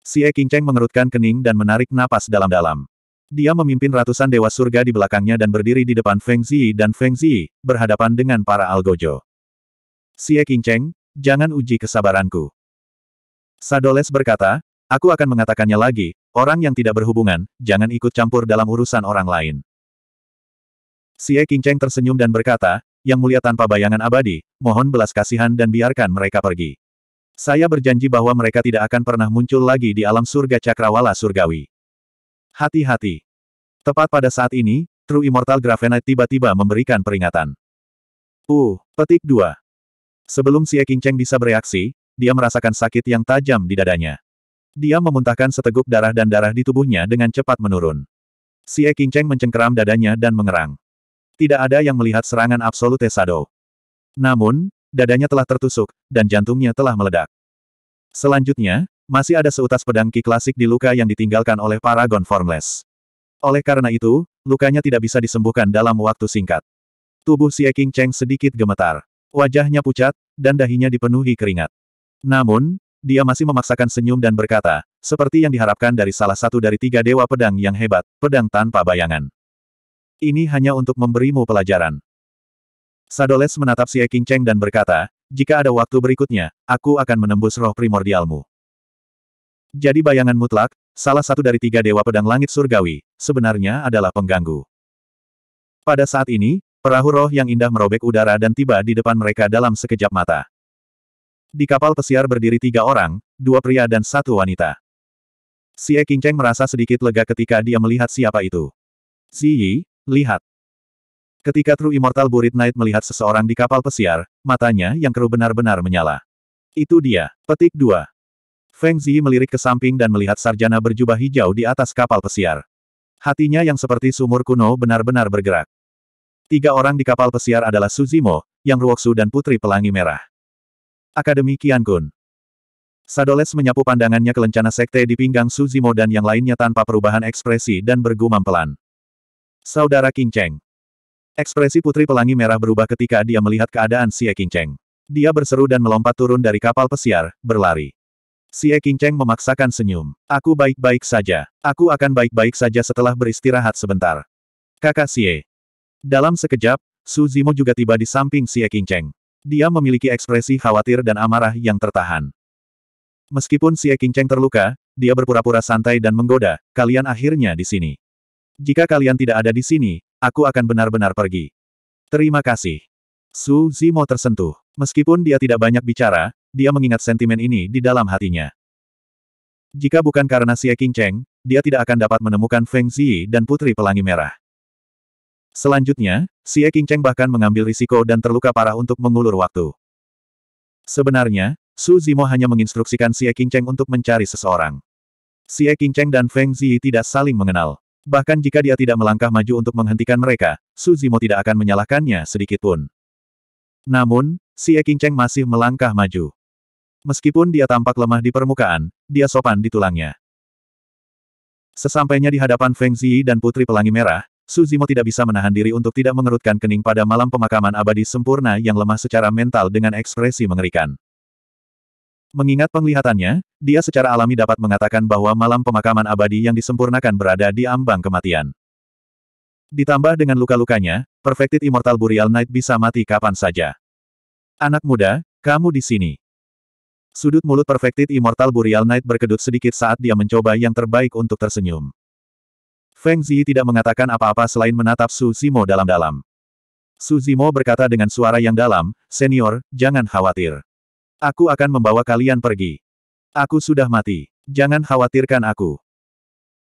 Xie King Cheng mengerutkan kening dan menarik napas dalam-dalam. Dia memimpin ratusan dewa surga di belakangnya dan berdiri di depan Feng Zi dan Feng Zi, berhadapan dengan para algojo. Xie King Cheng, jangan uji kesabaranku. Sadoles berkata, aku akan mengatakannya lagi, orang yang tidak berhubungan, jangan ikut campur dalam urusan orang lain. Xie Qingcheng tersenyum dan berkata, yang mulia tanpa bayangan abadi, mohon belas kasihan dan biarkan mereka pergi. Saya berjanji bahwa mereka tidak akan pernah muncul lagi di alam surga cakrawala surgawi. Hati-hati. Tepat pada saat ini, True Immortal Gravenite tiba-tiba memberikan peringatan. Uh, petik 2. Sebelum Xie Qingcheng bisa bereaksi, dia merasakan sakit yang tajam di dadanya. Dia memuntahkan seteguk darah dan darah di tubuhnya dengan cepat menurun. Xie Qingcheng mencengkeram dadanya dan mengerang. Tidak ada yang melihat serangan absolute Sado. Namun, dadanya telah tertusuk, dan jantungnya telah meledak. Selanjutnya, masih ada seutas pedang Ki klasik di luka yang ditinggalkan oleh Paragon Formless. Oleh karena itu, lukanya tidak bisa disembuhkan dalam waktu singkat. Tubuh Xie Qingcheng sedikit gemetar. Wajahnya pucat, dan dahinya dipenuhi keringat. Namun, dia masih memaksakan senyum dan berkata, seperti yang diharapkan dari salah satu dari tiga dewa pedang yang hebat, pedang tanpa bayangan. Ini hanya untuk memberimu pelajaran. Sadoles menatap si Eking Cheng dan berkata, jika ada waktu berikutnya, aku akan menembus roh primordialmu. Jadi bayangan mutlak, salah satu dari tiga dewa pedang langit surgawi, sebenarnya adalah pengganggu. Pada saat ini, perahu roh yang indah merobek udara dan tiba di depan mereka dalam sekejap mata. Di kapal pesiar berdiri tiga orang, dua pria dan satu wanita. Si E Qingcheng merasa sedikit lega ketika dia melihat siapa itu. Si Yi, lihat. Ketika True Immortal Burit Knight melihat seseorang di kapal pesiar, matanya yang keruh benar-benar menyala. Itu dia, petik dua. Feng Ziyi melirik ke samping dan melihat sarjana berjubah hijau di atas kapal pesiar. Hatinya yang seperti sumur kuno benar-benar bergerak. Tiga orang di kapal pesiar adalah Suzimo, Yang Ruoksu dan Putri Pelangi Merah. Akademi Kun. Sadoles menyapu pandangannya ke lencana sekte di pinggang Suzimo dan yang lainnya tanpa perubahan ekspresi dan bergumam pelan. Saudara King Cheng. Ekspresi Putri Pelangi Merah berubah ketika dia melihat keadaan Xie King Cheng. Dia berseru dan melompat turun dari kapal pesiar, berlari. Xie King Cheng memaksakan senyum. Aku baik-baik saja. Aku akan baik-baik saja setelah beristirahat sebentar. Kakak Xie. Dalam sekejap, Suzimo juga tiba di samping Xie King Cheng. Dia memiliki ekspresi khawatir dan amarah yang tertahan. Meskipun Xie Qingcheng terluka, dia berpura-pura santai dan menggoda, kalian akhirnya di sini. Jika kalian tidak ada di sini, aku akan benar-benar pergi. Terima kasih. Su Zimo tersentuh. Meskipun dia tidak banyak bicara, dia mengingat sentimen ini di dalam hatinya. Jika bukan karena Xie Qingcheng, dia tidak akan dapat menemukan Feng Ziyi dan Putri Pelangi Merah. Selanjutnya, Xie Qingcheng bahkan mengambil risiko dan terluka parah untuk mengulur waktu. Sebenarnya, Su Zimo hanya menginstruksikan Xie Qingcheng untuk mencari seseorang. Xie Qingcheng dan Feng Ziyi tidak saling mengenal. Bahkan jika dia tidak melangkah maju untuk menghentikan mereka, Su Zimo tidak akan menyalahkannya sedikitpun. Namun, Xie Qingcheng masih melangkah maju. Meskipun dia tampak lemah di permukaan, dia sopan di tulangnya. Sesampainya di hadapan Feng Ziyi dan Putri Pelangi Merah, Suzimo tidak bisa menahan diri untuk tidak mengerutkan kening pada malam pemakaman abadi sempurna yang lemah secara mental dengan ekspresi mengerikan. Mengingat penglihatannya, dia secara alami dapat mengatakan bahwa malam pemakaman abadi yang disempurnakan berada di ambang kematian. Ditambah dengan luka-lukanya, Perfected Immortal Burial Knight bisa mati kapan saja. Anak muda, kamu di sini. Sudut mulut Perfected Immortal Burial Knight berkedut sedikit saat dia mencoba yang terbaik untuk tersenyum. Feng Zi tidak mengatakan apa-apa selain menatap Su Zimo dalam-dalam. Su Zimo berkata dengan suara yang dalam, Senior, jangan khawatir. Aku akan membawa kalian pergi. Aku sudah mati. Jangan khawatirkan aku.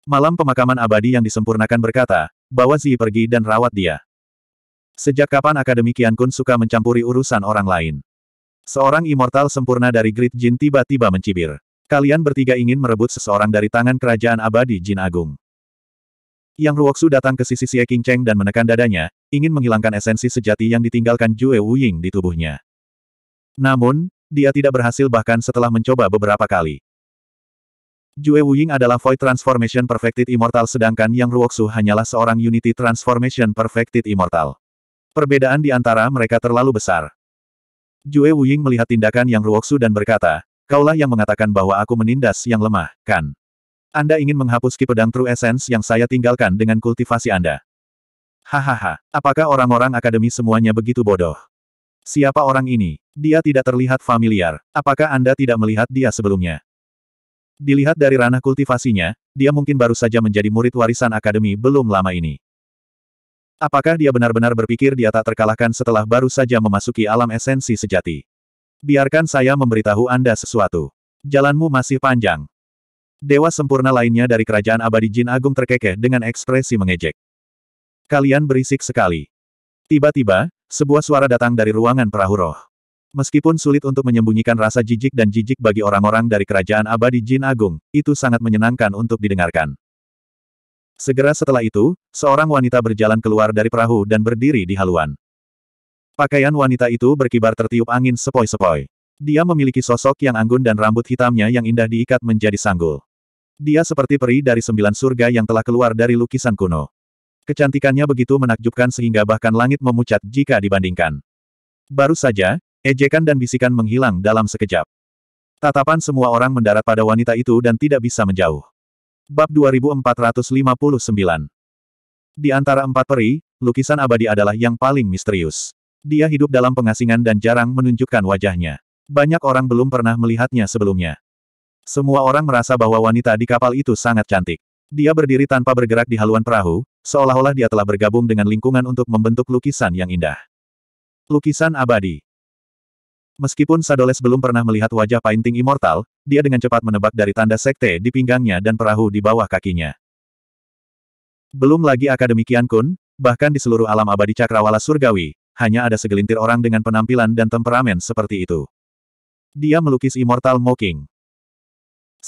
Malam pemakaman abadi yang disempurnakan berkata, bawa Zi pergi dan rawat dia. Sejak kapan Akademi Kian Kun suka mencampuri urusan orang lain? Seorang immortal sempurna dari Great Jin tiba-tiba mencibir. Kalian bertiga ingin merebut seseorang dari tangan kerajaan abadi Jin Agung. Yang Ruoksu datang ke sisi Xie Qingcheng dan menekan dadanya, ingin menghilangkan esensi sejati yang ditinggalkan Jue Wuying di tubuhnya. Namun, dia tidak berhasil bahkan setelah mencoba beberapa kali. Jue Wuying adalah Void Transformation Perfected Immortal sedangkan Yang Ruoksu hanyalah seorang Unity Transformation Perfected Immortal. Perbedaan di antara mereka terlalu besar. Jue Wuying melihat tindakan Yang Ruoksu dan berkata, Kaulah yang mengatakan bahwa aku menindas yang lemah, kan? Anda ingin menghapus ki pedang True Essence yang saya tinggalkan dengan kultivasi Anda. Hahaha, apakah orang-orang akademi semuanya begitu bodoh? Siapa orang ini? Dia tidak terlihat familiar. Apakah Anda tidak melihat dia sebelumnya? Dilihat dari ranah kultivasinya, dia mungkin baru saja menjadi murid warisan akademi belum lama ini. Apakah dia benar-benar berpikir dia tak terkalahkan setelah baru saja memasuki alam esensi sejati? Biarkan saya memberitahu Anda sesuatu. Jalanmu masih panjang. Dewa sempurna lainnya dari kerajaan abadi Jin Agung terkekeh dengan ekspresi mengejek. Kalian berisik sekali. Tiba-tiba, sebuah suara datang dari ruangan perahu roh. Meskipun sulit untuk menyembunyikan rasa jijik dan jijik bagi orang-orang dari kerajaan abadi Jin Agung, itu sangat menyenangkan untuk didengarkan. Segera setelah itu, seorang wanita berjalan keluar dari perahu dan berdiri di haluan. Pakaian wanita itu berkibar tertiup angin sepoi-sepoi. Dia memiliki sosok yang anggun dan rambut hitamnya yang indah diikat menjadi sanggul. Dia seperti peri dari sembilan surga yang telah keluar dari lukisan kuno. Kecantikannya begitu menakjubkan sehingga bahkan langit memucat jika dibandingkan. Baru saja, ejekan dan bisikan menghilang dalam sekejap. Tatapan semua orang mendarat pada wanita itu dan tidak bisa menjauh. Bab 2459 Di antara empat peri, lukisan abadi adalah yang paling misterius. Dia hidup dalam pengasingan dan jarang menunjukkan wajahnya. Banyak orang belum pernah melihatnya sebelumnya. Semua orang merasa bahwa wanita di kapal itu sangat cantik. Dia berdiri tanpa bergerak di haluan perahu, seolah-olah dia telah bergabung dengan lingkungan untuk membentuk lukisan yang indah. Lukisan abadi. Meskipun Sadoles belum pernah melihat wajah Painting Immortal, dia dengan cepat menebak dari tanda sekte di pinggangnya dan perahu di bawah kakinya. Belum lagi Akademi Kian Kun, bahkan di seluruh alam abadi cakrawala surgawi, hanya ada segelintir orang dengan penampilan dan temperamen seperti itu. Dia melukis Immortal Mocking.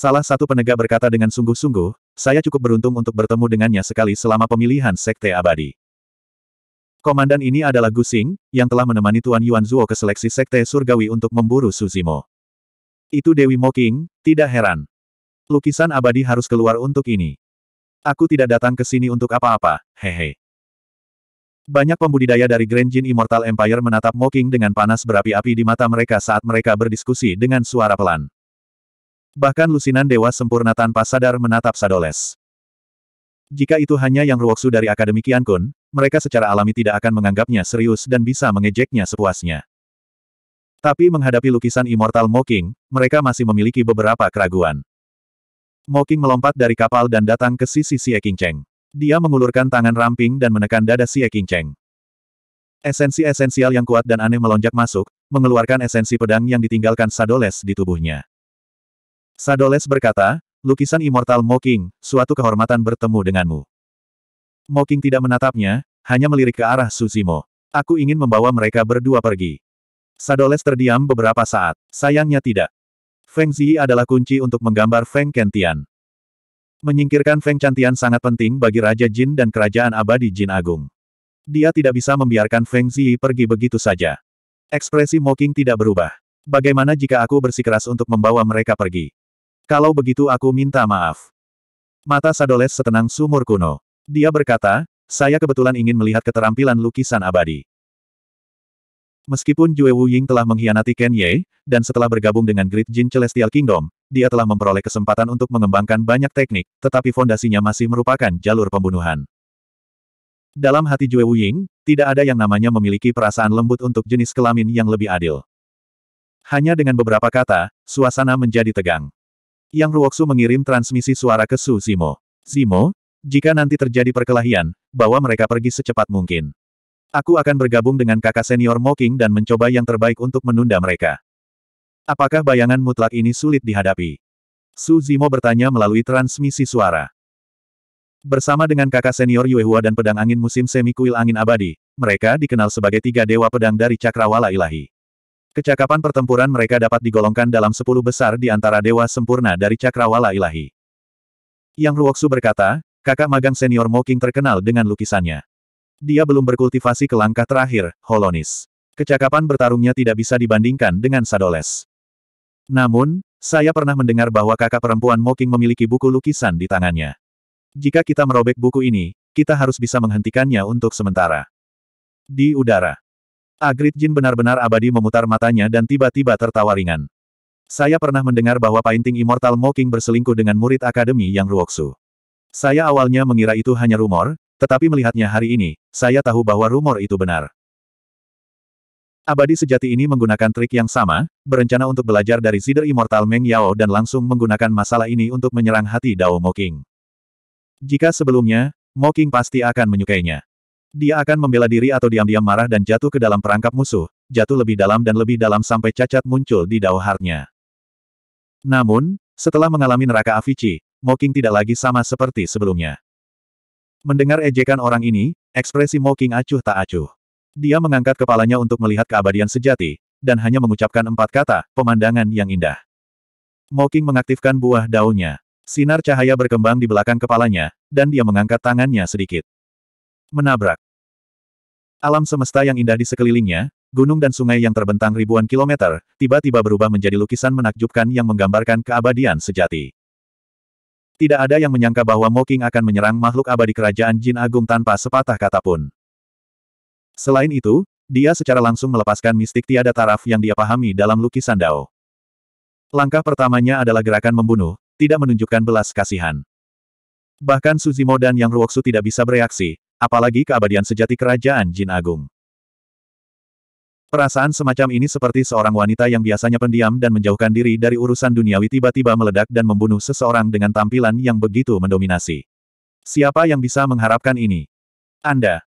Salah satu penegak berkata dengan sungguh-sungguh, saya cukup beruntung untuk bertemu dengannya sekali selama pemilihan Sekte Abadi. Komandan ini adalah Gusing, yang telah menemani Tuan Yuan Zuo ke seleksi Sekte Surgawi untuk memburu Suzimo. Itu Dewi Moking, tidak heran. Lukisan abadi harus keluar untuk ini. Aku tidak datang ke sini untuk apa-apa, hehe. Banyak pembudidaya dari Grand Jin Immortal Empire menatap Moking dengan panas berapi-api di mata mereka saat mereka berdiskusi dengan suara pelan. Bahkan lusinan dewa sempurna tanpa sadar menatap Sadoles. Jika itu hanya yang ruoksu dari Akademi Kun, mereka secara alami tidak akan menganggapnya serius dan bisa mengejeknya sepuasnya. Tapi menghadapi lukisan Immortal Moking, mereka masih memiliki beberapa keraguan. Moking melompat dari kapal dan datang ke sisi Xie Qingcheng. Dia mengulurkan tangan ramping dan menekan dada Xie Qingcheng. Esensi esensial yang kuat dan aneh melonjak masuk, mengeluarkan esensi pedang yang ditinggalkan Sadoles di tubuhnya. Sadoles berkata, lukisan Immortal Moking, suatu kehormatan bertemu denganmu. Moking tidak menatapnya, hanya melirik ke arah Suzimo. Aku ingin membawa mereka berdua pergi. Sadoles terdiam beberapa saat. Sayangnya tidak. Feng Ziyi adalah kunci untuk menggambar Feng Kentian. Menyingkirkan Feng Cantian sangat penting bagi Raja Jin dan Kerajaan Abadi Jin Agung. Dia tidak bisa membiarkan Feng Ziyi pergi begitu saja. Ekspresi Moking tidak berubah. Bagaimana jika aku bersikeras untuk membawa mereka pergi? Kalau begitu aku minta maaf. Mata Sadoles setenang sumur kuno. Dia berkata, saya kebetulan ingin melihat keterampilan lukisan abadi. Meskipun Jue Wuying telah mengkhianati Ken Ye, dan setelah bergabung dengan Great Jin Celestial Kingdom, dia telah memperoleh kesempatan untuk mengembangkan banyak teknik, tetapi fondasinya masih merupakan jalur pembunuhan. Dalam hati Jue Wuying, tidak ada yang namanya memiliki perasaan lembut untuk jenis kelamin yang lebih adil. Hanya dengan beberapa kata, suasana menjadi tegang. Yang Ruoksu mengirim transmisi suara ke Su Zimo. Zimo, jika nanti terjadi perkelahian, bawa mereka pergi secepat mungkin. Aku akan bergabung dengan kakak senior Moking dan mencoba yang terbaik untuk menunda mereka. Apakah bayangan mutlak ini sulit dihadapi? Su Zimo bertanya melalui transmisi suara. Bersama dengan kakak senior Yuehua dan pedang angin musim semi kuil angin abadi, mereka dikenal sebagai tiga dewa pedang dari cakrawala ilahi. Kecakapan pertempuran mereka dapat digolongkan dalam sepuluh besar di antara dewa sempurna dari cakrawala ilahi. Yang Ruoksu berkata, kakak magang senior Moking terkenal dengan lukisannya. Dia belum berkultivasi ke langkah terakhir, Holonis. Kecakapan bertarungnya tidak bisa dibandingkan dengan Sadoles. Namun, saya pernah mendengar bahwa kakak perempuan Moking memiliki buku lukisan di tangannya. Jika kita merobek buku ini, kita harus bisa menghentikannya untuk sementara. Di udara, Agrid Jin benar-benar abadi memutar matanya dan tiba-tiba tertawa ringan. Saya pernah mendengar bahwa Painting Immortal Mocking berselingkuh dengan murid akademi yang Ruoksu. Saya awalnya mengira itu hanya rumor, tetapi melihatnya hari ini, saya tahu bahwa rumor itu benar. Abadi sejati ini menggunakan trik yang sama, berencana untuk belajar dari Zider Immortal Meng Yao dan langsung menggunakan masalah ini untuk menyerang hati Dao Mocking. Jika sebelumnya, Mocking pasti akan menyukainya. Dia akan membela diri atau diam-diam marah dan jatuh ke dalam perangkap musuh, jatuh lebih dalam dan lebih dalam sampai cacat muncul di dao hartnya. Namun, setelah mengalami neraka Avici, Moking tidak lagi sama seperti sebelumnya. Mendengar ejekan orang ini, ekspresi Moking acuh tak acuh. Dia mengangkat kepalanya untuk melihat keabadian sejati, dan hanya mengucapkan empat kata, pemandangan yang indah. Moking mengaktifkan buah daunnya. Sinar cahaya berkembang di belakang kepalanya, dan dia mengangkat tangannya sedikit. Menabrak. Alam semesta yang indah di sekelilingnya, gunung dan sungai yang terbentang ribuan kilometer, tiba-tiba berubah menjadi lukisan menakjubkan yang menggambarkan keabadian sejati. Tidak ada yang menyangka bahwa Moking akan menyerang makhluk abadi kerajaan Jin Agung tanpa sepatah kata pun. Selain itu, dia secara langsung melepaskan mistik tiada taraf yang dia pahami dalam lukisan Dao. Langkah pertamanya adalah gerakan membunuh, tidak menunjukkan belas kasihan. Bahkan Suzimo dan Yang Ruoksu tidak bisa bereaksi, Apalagi keabadian sejati kerajaan Jin Agung. Perasaan semacam ini seperti seorang wanita yang biasanya pendiam dan menjauhkan diri dari urusan duniawi tiba-tiba meledak dan membunuh seseorang dengan tampilan yang begitu mendominasi. Siapa yang bisa mengharapkan ini? Anda.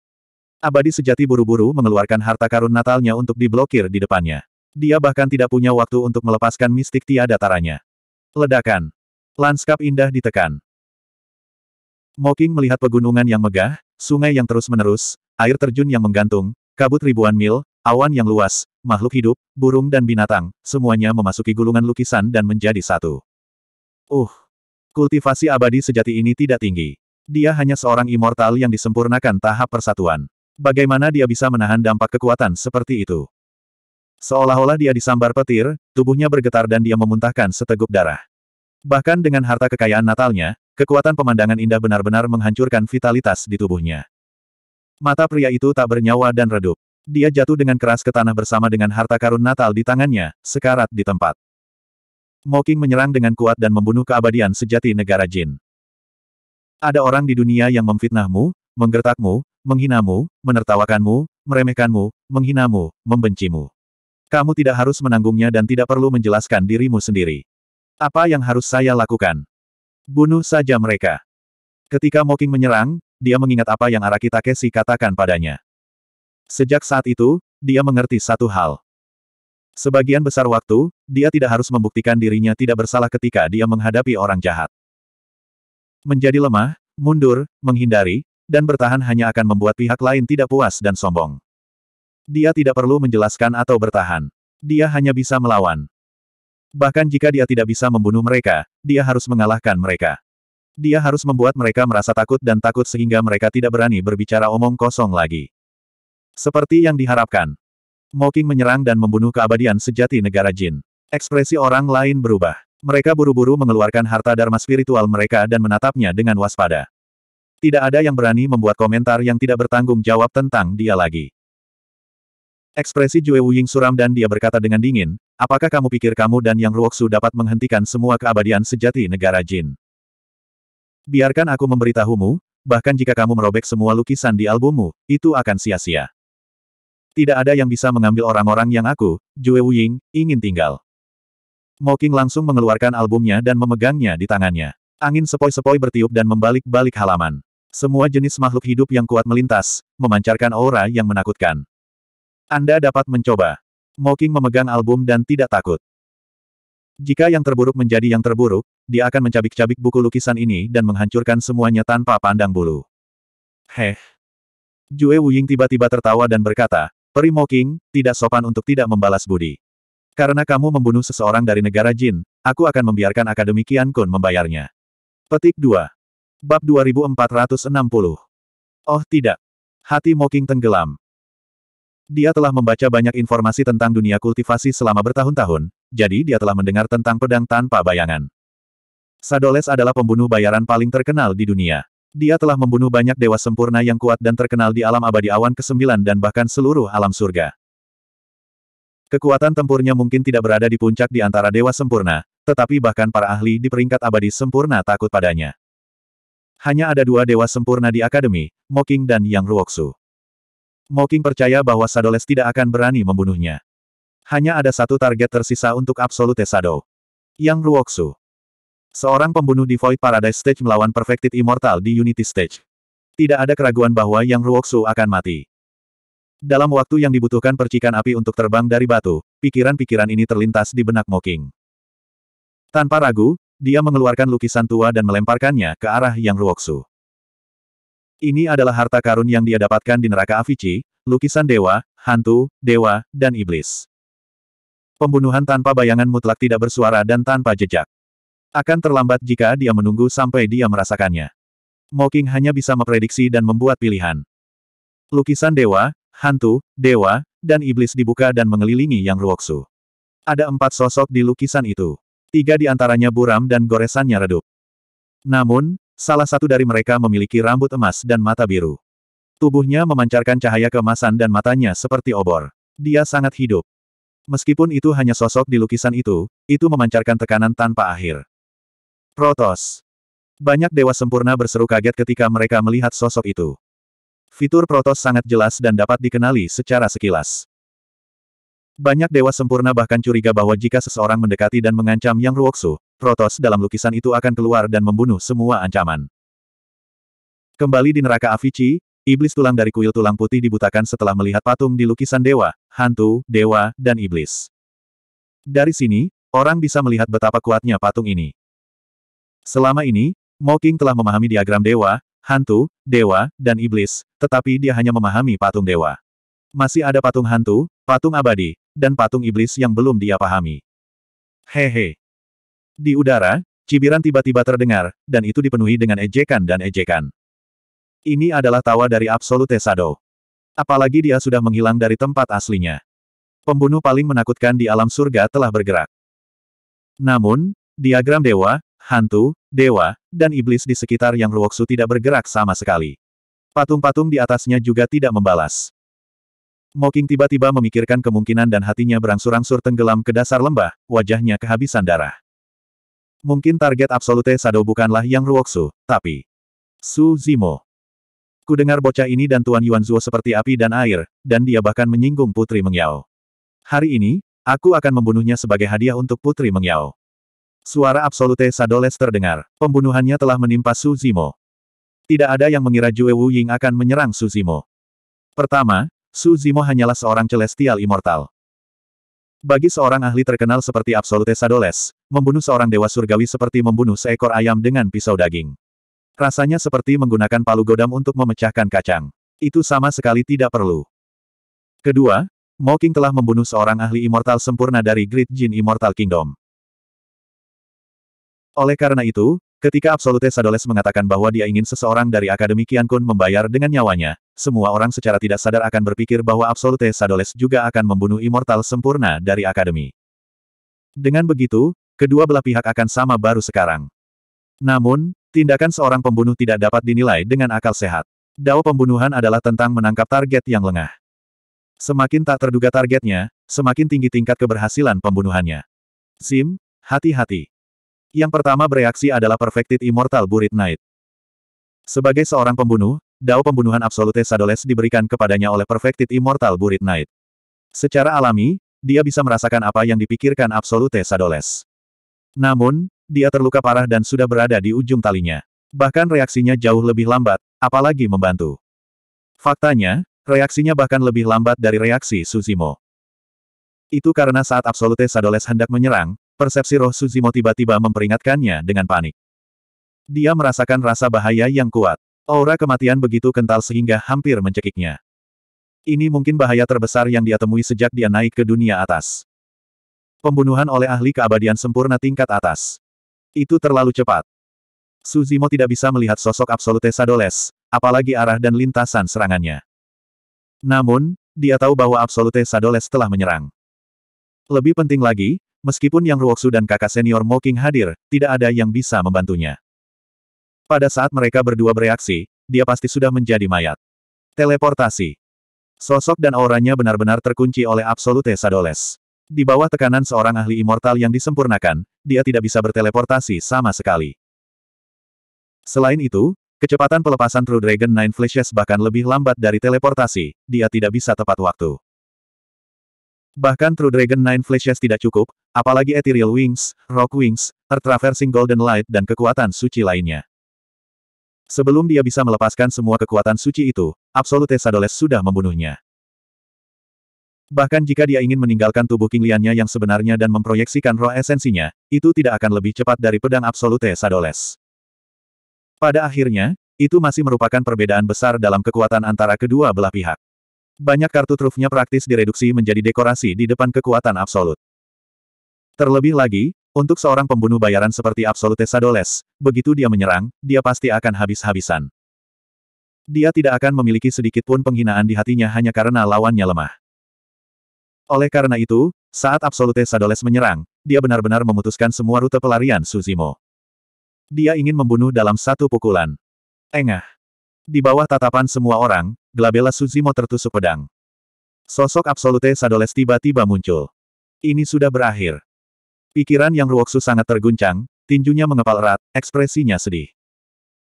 Abadi sejati buru-buru mengeluarkan harta karun Natalnya untuk diblokir di depannya. Dia bahkan tidak punya waktu untuk melepaskan mistik tiada taranya. Ledakan. Lanskap indah ditekan. Moking melihat pegunungan yang megah, sungai yang terus-menerus, air terjun yang menggantung, kabut ribuan mil, awan yang luas, makhluk hidup, burung dan binatang, semuanya memasuki gulungan lukisan dan menjadi satu. Uh, kultivasi abadi sejati ini tidak tinggi. Dia hanya seorang immortal yang disempurnakan tahap persatuan. Bagaimana dia bisa menahan dampak kekuatan seperti itu? Seolah-olah dia disambar petir, tubuhnya bergetar dan dia memuntahkan seteguk darah. Bahkan dengan harta kekayaan Natalnya, Kekuatan pemandangan indah benar-benar menghancurkan vitalitas di tubuhnya. Mata pria itu tak bernyawa dan redup. Dia jatuh dengan keras ke tanah bersama dengan harta karun Natal di tangannya, sekarat di tempat. Moking menyerang dengan kuat dan membunuh keabadian sejati negara Jin. Ada orang di dunia yang memfitnahmu, menggertakmu, menghinamu, menertawakanmu, meremehkanmu, menghinamu, membencimu. Kamu tidak harus menanggungnya dan tidak perlu menjelaskan dirimu sendiri. Apa yang harus saya lakukan? Bunuh saja mereka. Ketika Moking menyerang, dia mengingat apa yang Araki Takeshi katakan padanya. Sejak saat itu, dia mengerti satu hal. Sebagian besar waktu, dia tidak harus membuktikan dirinya tidak bersalah ketika dia menghadapi orang jahat. Menjadi lemah, mundur, menghindari, dan bertahan hanya akan membuat pihak lain tidak puas dan sombong. Dia tidak perlu menjelaskan atau bertahan. Dia hanya bisa melawan. Bahkan jika dia tidak bisa membunuh mereka, dia harus mengalahkan mereka. Dia harus membuat mereka merasa takut dan takut sehingga mereka tidak berani berbicara omong kosong lagi. Seperti yang diharapkan. Moking menyerang dan membunuh keabadian sejati negara Jin. Ekspresi orang lain berubah. Mereka buru-buru mengeluarkan harta dharma spiritual mereka dan menatapnya dengan waspada. Tidak ada yang berani membuat komentar yang tidak bertanggung jawab tentang dia lagi. Ekspresi Jue Wuying suram dan dia berkata dengan dingin, apakah kamu pikir kamu dan Yang Ruoksu dapat menghentikan semua keabadian sejati negara Jin? Biarkan aku memberitahumu, bahkan jika kamu merobek semua lukisan di albummu, itu akan sia-sia. Tidak ada yang bisa mengambil orang-orang yang aku, Jue Wuying, ingin tinggal. Moking langsung mengeluarkan albumnya dan memegangnya di tangannya. Angin sepoi-sepoi bertiup dan membalik-balik halaman. Semua jenis makhluk hidup yang kuat melintas, memancarkan aura yang menakutkan. Anda dapat mencoba. Moking memegang album dan tidak takut. Jika yang terburuk menjadi yang terburuk, dia akan mencabik-cabik buku lukisan ini dan menghancurkan semuanya tanpa pandang bulu. Heh. Jue Wuying tiba-tiba tertawa dan berkata, Peri Moking, tidak sopan untuk tidak membalas budi. Karena kamu membunuh seseorang dari negara Jin, aku akan membiarkan Akademi Kian Kun membayarnya. Petik 2. Bab 2460. Oh tidak. Hati Moking tenggelam. Dia telah membaca banyak informasi tentang dunia kultivasi selama bertahun-tahun, jadi dia telah mendengar tentang pedang tanpa bayangan. Sadoles adalah pembunuh bayaran paling terkenal di dunia. Dia telah membunuh banyak dewa sempurna yang kuat dan terkenal di alam abadi awan ke-9 dan bahkan seluruh alam surga. Kekuatan tempurnya mungkin tidak berada di puncak di antara dewa sempurna, tetapi bahkan para ahli di peringkat abadi sempurna takut padanya. Hanya ada dua dewa sempurna di akademi, Moking dan Yang Ruoksu. Moking percaya bahwa Sadoles tidak akan berani membunuhnya. Hanya ada satu target tersisa untuk Absolute Shadow. Yang Ruoksu. Seorang pembunuh di Void Paradise Stage melawan Perfected Immortal di Unity Stage. Tidak ada keraguan bahwa Yang Ruoksu akan mati. Dalam waktu yang dibutuhkan percikan api untuk terbang dari batu, pikiran-pikiran ini terlintas di benak Moking. Tanpa ragu, dia mengeluarkan lukisan tua dan melemparkannya ke arah Yang Ruoksu. Ini adalah harta karun yang dia dapatkan di neraka Avici, lukisan dewa, hantu, dewa, dan iblis. Pembunuhan tanpa bayangan mutlak tidak bersuara dan tanpa jejak. Akan terlambat jika dia menunggu sampai dia merasakannya. Moking hanya bisa memprediksi dan membuat pilihan. Lukisan dewa, hantu, dewa, dan iblis dibuka dan mengelilingi Yang Ruoksu. Ada empat sosok di lukisan itu. Tiga di antaranya buram dan goresannya redup. Namun, Salah satu dari mereka memiliki rambut emas dan mata biru. Tubuhnya memancarkan cahaya kemasan dan matanya seperti obor. Dia sangat hidup. Meskipun itu hanya sosok di lukisan itu, itu memancarkan tekanan tanpa akhir. Protos. Banyak dewa sempurna berseru kaget ketika mereka melihat sosok itu. Fitur Protos sangat jelas dan dapat dikenali secara sekilas. Banyak dewa sempurna bahkan curiga bahwa jika seseorang mendekati dan mengancam Yang Ruoksu, protos dalam lukisan itu akan keluar dan membunuh semua ancaman. Kembali di neraka Avici, iblis tulang dari kuil tulang putih dibutakan setelah melihat patung di lukisan dewa, hantu, dewa, dan iblis. Dari sini, orang bisa melihat betapa kuatnya patung ini. Selama ini, Moking telah memahami diagram dewa, hantu, dewa, dan iblis, tetapi dia hanya memahami patung dewa. Masih ada patung hantu, patung abadi, dan patung iblis yang belum dia pahami. Hehe. Di udara, cibiran tiba-tiba terdengar, dan itu dipenuhi dengan ejekan dan ejekan. Ini adalah tawa dari Absolute Sado. Apalagi dia sudah menghilang dari tempat aslinya. Pembunuh paling menakutkan di alam surga telah bergerak. Namun, diagram dewa, hantu, dewa, dan iblis di sekitar yang Ruoksu tidak bergerak sama sekali. Patung-patung di atasnya juga tidak membalas. Moking tiba-tiba memikirkan kemungkinan dan hatinya berangsur-angsur tenggelam ke dasar lembah, wajahnya kehabisan darah. Mungkin target absolute Sado bukanlah Yang Ruoksu, tapi... Su Zimo. Ku dengar bocah ini dan Tuan Yuan Zuo seperti api dan air, dan dia bahkan menyinggung Putri Mengyao. Hari ini, aku akan membunuhnya sebagai hadiah untuk Putri Mengyao. Suara absolute Sadoles terdengar. Pembunuhannya telah menimpa Su Zimo. Tidak ada yang mengira Jue Wu Ying akan menyerang Su Zimo. Pertama, Su Zimo hanyalah seorang celestial immortal. Bagi seorang ahli terkenal seperti Absolute Sadoles, membunuh seorang dewa surgawi seperti membunuh seekor ayam dengan pisau daging. Rasanya seperti menggunakan palu godam untuk memecahkan kacang. Itu sama sekali tidak perlu. Kedua, Mocking telah membunuh seorang ahli immortal sempurna dari Great Jin Immortal Kingdom. Oleh karena itu, Ketika Absolute Sadoles mengatakan bahwa dia ingin seseorang dari Akademi Kian Kun membayar dengan nyawanya, semua orang secara tidak sadar akan berpikir bahwa Absolute Sadoles juga akan membunuh Immortal Sempurna dari Akademi. Dengan begitu, kedua belah pihak akan sama baru sekarang. Namun, tindakan seorang pembunuh tidak dapat dinilai dengan akal sehat. Dao pembunuhan adalah tentang menangkap target yang lengah. Semakin tak terduga targetnya, semakin tinggi tingkat keberhasilan pembunuhannya. Sim, hati-hati. Yang pertama bereaksi adalah Perfected Immortal Burit Knight. Sebagai seorang pembunuh, dao pembunuhan absolute Sadoles diberikan kepadanya oleh Perfected Immortal Burit Knight. Secara alami, dia bisa merasakan apa yang dipikirkan absolute Sadoles. Namun, dia terluka parah dan sudah berada di ujung talinya. Bahkan reaksinya jauh lebih lambat, apalagi membantu. Faktanya, reaksinya bahkan lebih lambat dari reaksi Suzimo. Itu karena saat absolute Sadoles hendak menyerang, persepsi roh Suzimo tiba-tiba memperingatkannya dengan panik. Dia merasakan rasa bahaya yang kuat. Aura kematian begitu kental sehingga hampir mencekiknya. Ini mungkin bahaya terbesar yang dia temui sejak dia naik ke dunia atas. Pembunuhan oleh ahli keabadian sempurna tingkat atas. Itu terlalu cepat. Suzimo tidak bisa melihat sosok absolute Sadoles, apalagi arah dan lintasan serangannya. Namun, dia tahu bahwa absolute Sadoles telah menyerang. Lebih penting lagi, meskipun Yang Ruoksu dan kakak senior Moking hadir, tidak ada yang bisa membantunya. Pada saat mereka berdua bereaksi, dia pasti sudah menjadi mayat. Teleportasi. Sosok dan auranya benar-benar terkunci oleh Absolute Sadoles. Di bawah tekanan seorang ahli immortal yang disempurnakan, dia tidak bisa berteleportasi sama sekali. Selain itu, kecepatan pelepasan True Dragon Nine Flashes bahkan lebih lambat dari teleportasi, dia tidak bisa tepat waktu. Bahkan True Dragon Nine Flashes tidak cukup, apalagi Ethereal Wings, Rock Wings, Earth Traversing Golden Light dan kekuatan suci lainnya. Sebelum dia bisa melepaskan semua kekuatan suci itu, Absolute Sadoles sudah membunuhnya. Bahkan jika dia ingin meninggalkan tubuh King Liannya yang sebenarnya dan memproyeksikan roh esensinya, itu tidak akan lebih cepat dari pedang Absolute Sadoles. Pada akhirnya, itu masih merupakan perbedaan besar dalam kekuatan antara kedua belah pihak. Banyak kartu trufnya praktis direduksi menjadi dekorasi di depan kekuatan absolut. Terlebih lagi, untuk seorang pembunuh bayaran seperti Absolute Sadoles, begitu dia menyerang, dia pasti akan habis-habisan. Dia tidak akan memiliki sedikit pun penghinaan di hatinya hanya karena lawannya lemah. Oleh karena itu, saat Absolute Sadoles menyerang, dia benar-benar memutuskan semua rute pelarian Suzimo. Dia ingin membunuh dalam satu pukulan. Engah. Di bawah tatapan semua orang, Glabella Suzimo tertusuk pedang. Sosok Absolute Sadoles tiba-tiba muncul. Ini sudah berakhir. Pikiran yang Ruoksu sangat terguncang, tinjunya mengepal erat, ekspresinya sedih.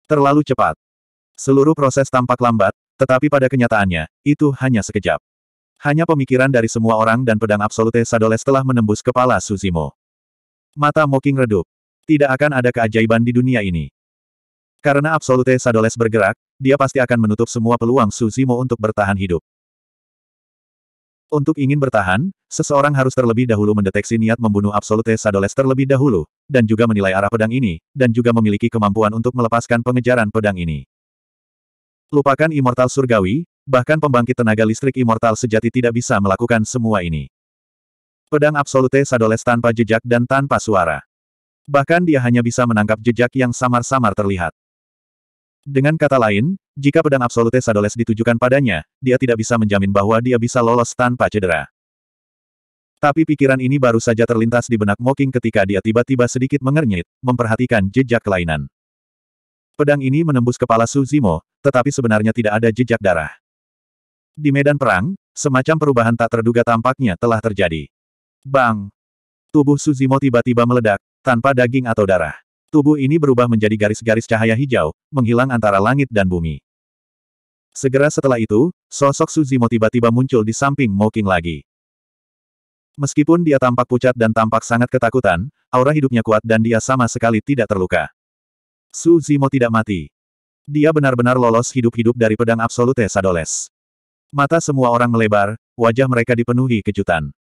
Terlalu cepat. Seluruh proses tampak lambat, tetapi pada kenyataannya, itu hanya sekejap. Hanya pemikiran dari semua orang dan pedang absolute Sadoles telah menembus kepala Suzimo. Mata Moking redup. Tidak akan ada keajaiban di dunia ini. Karena absolute Sadoles bergerak, dia pasti akan menutup semua peluang Suzimo untuk bertahan hidup. Untuk ingin bertahan, seseorang harus terlebih dahulu mendeteksi niat membunuh Absolute Sadoles terlebih dahulu, dan juga menilai arah pedang ini, dan juga memiliki kemampuan untuk melepaskan pengejaran pedang ini. Lupakan Immortal Surgawi, bahkan pembangkit tenaga listrik Immortal sejati tidak bisa melakukan semua ini. Pedang Absolute Sadoles tanpa jejak dan tanpa suara. Bahkan dia hanya bisa menangkap jejak yang samar-samar terlihat. Dengan kata lain, jika pedang absolute Sadoles ditujukan padanya, dia tidak bisa menjamin bahwa dia bisa lolos tanpa cedera. Tapi pikiran ini baru saja terlintas di benak Moking ketika dia tiba-tiba sedikit mengernyit, memperhatikan jejak kelainan. Pedang ini menembus kepala Suzimo, tetapi sebenarnya tidak ada jejak darah. Di medan perang, semacam perubahan tak terduga tampaknya telah terjadi. Bang! Tubuh Suzimo tiba-tiba meledak, tanpa daging atau darah. Tubuh ini berubah menjadi garis-garis cahaya hijau, menghilang antara langit dan bumi. Segera setelah itu, sosok Suzimo tiba-tiba muncul di samping Moking lagi. Meskipun dia tampak pucat dan tampak sangat ketakutan, aura hidupnya kuat dan dia sama sekali tidak terluka. Suzimo tidak mati. Dia benar-benar lolos hidup-hidup dari pedang absolute Sadoles. Mata semua orang melebar, wajah mereka dipenuhi kejutan.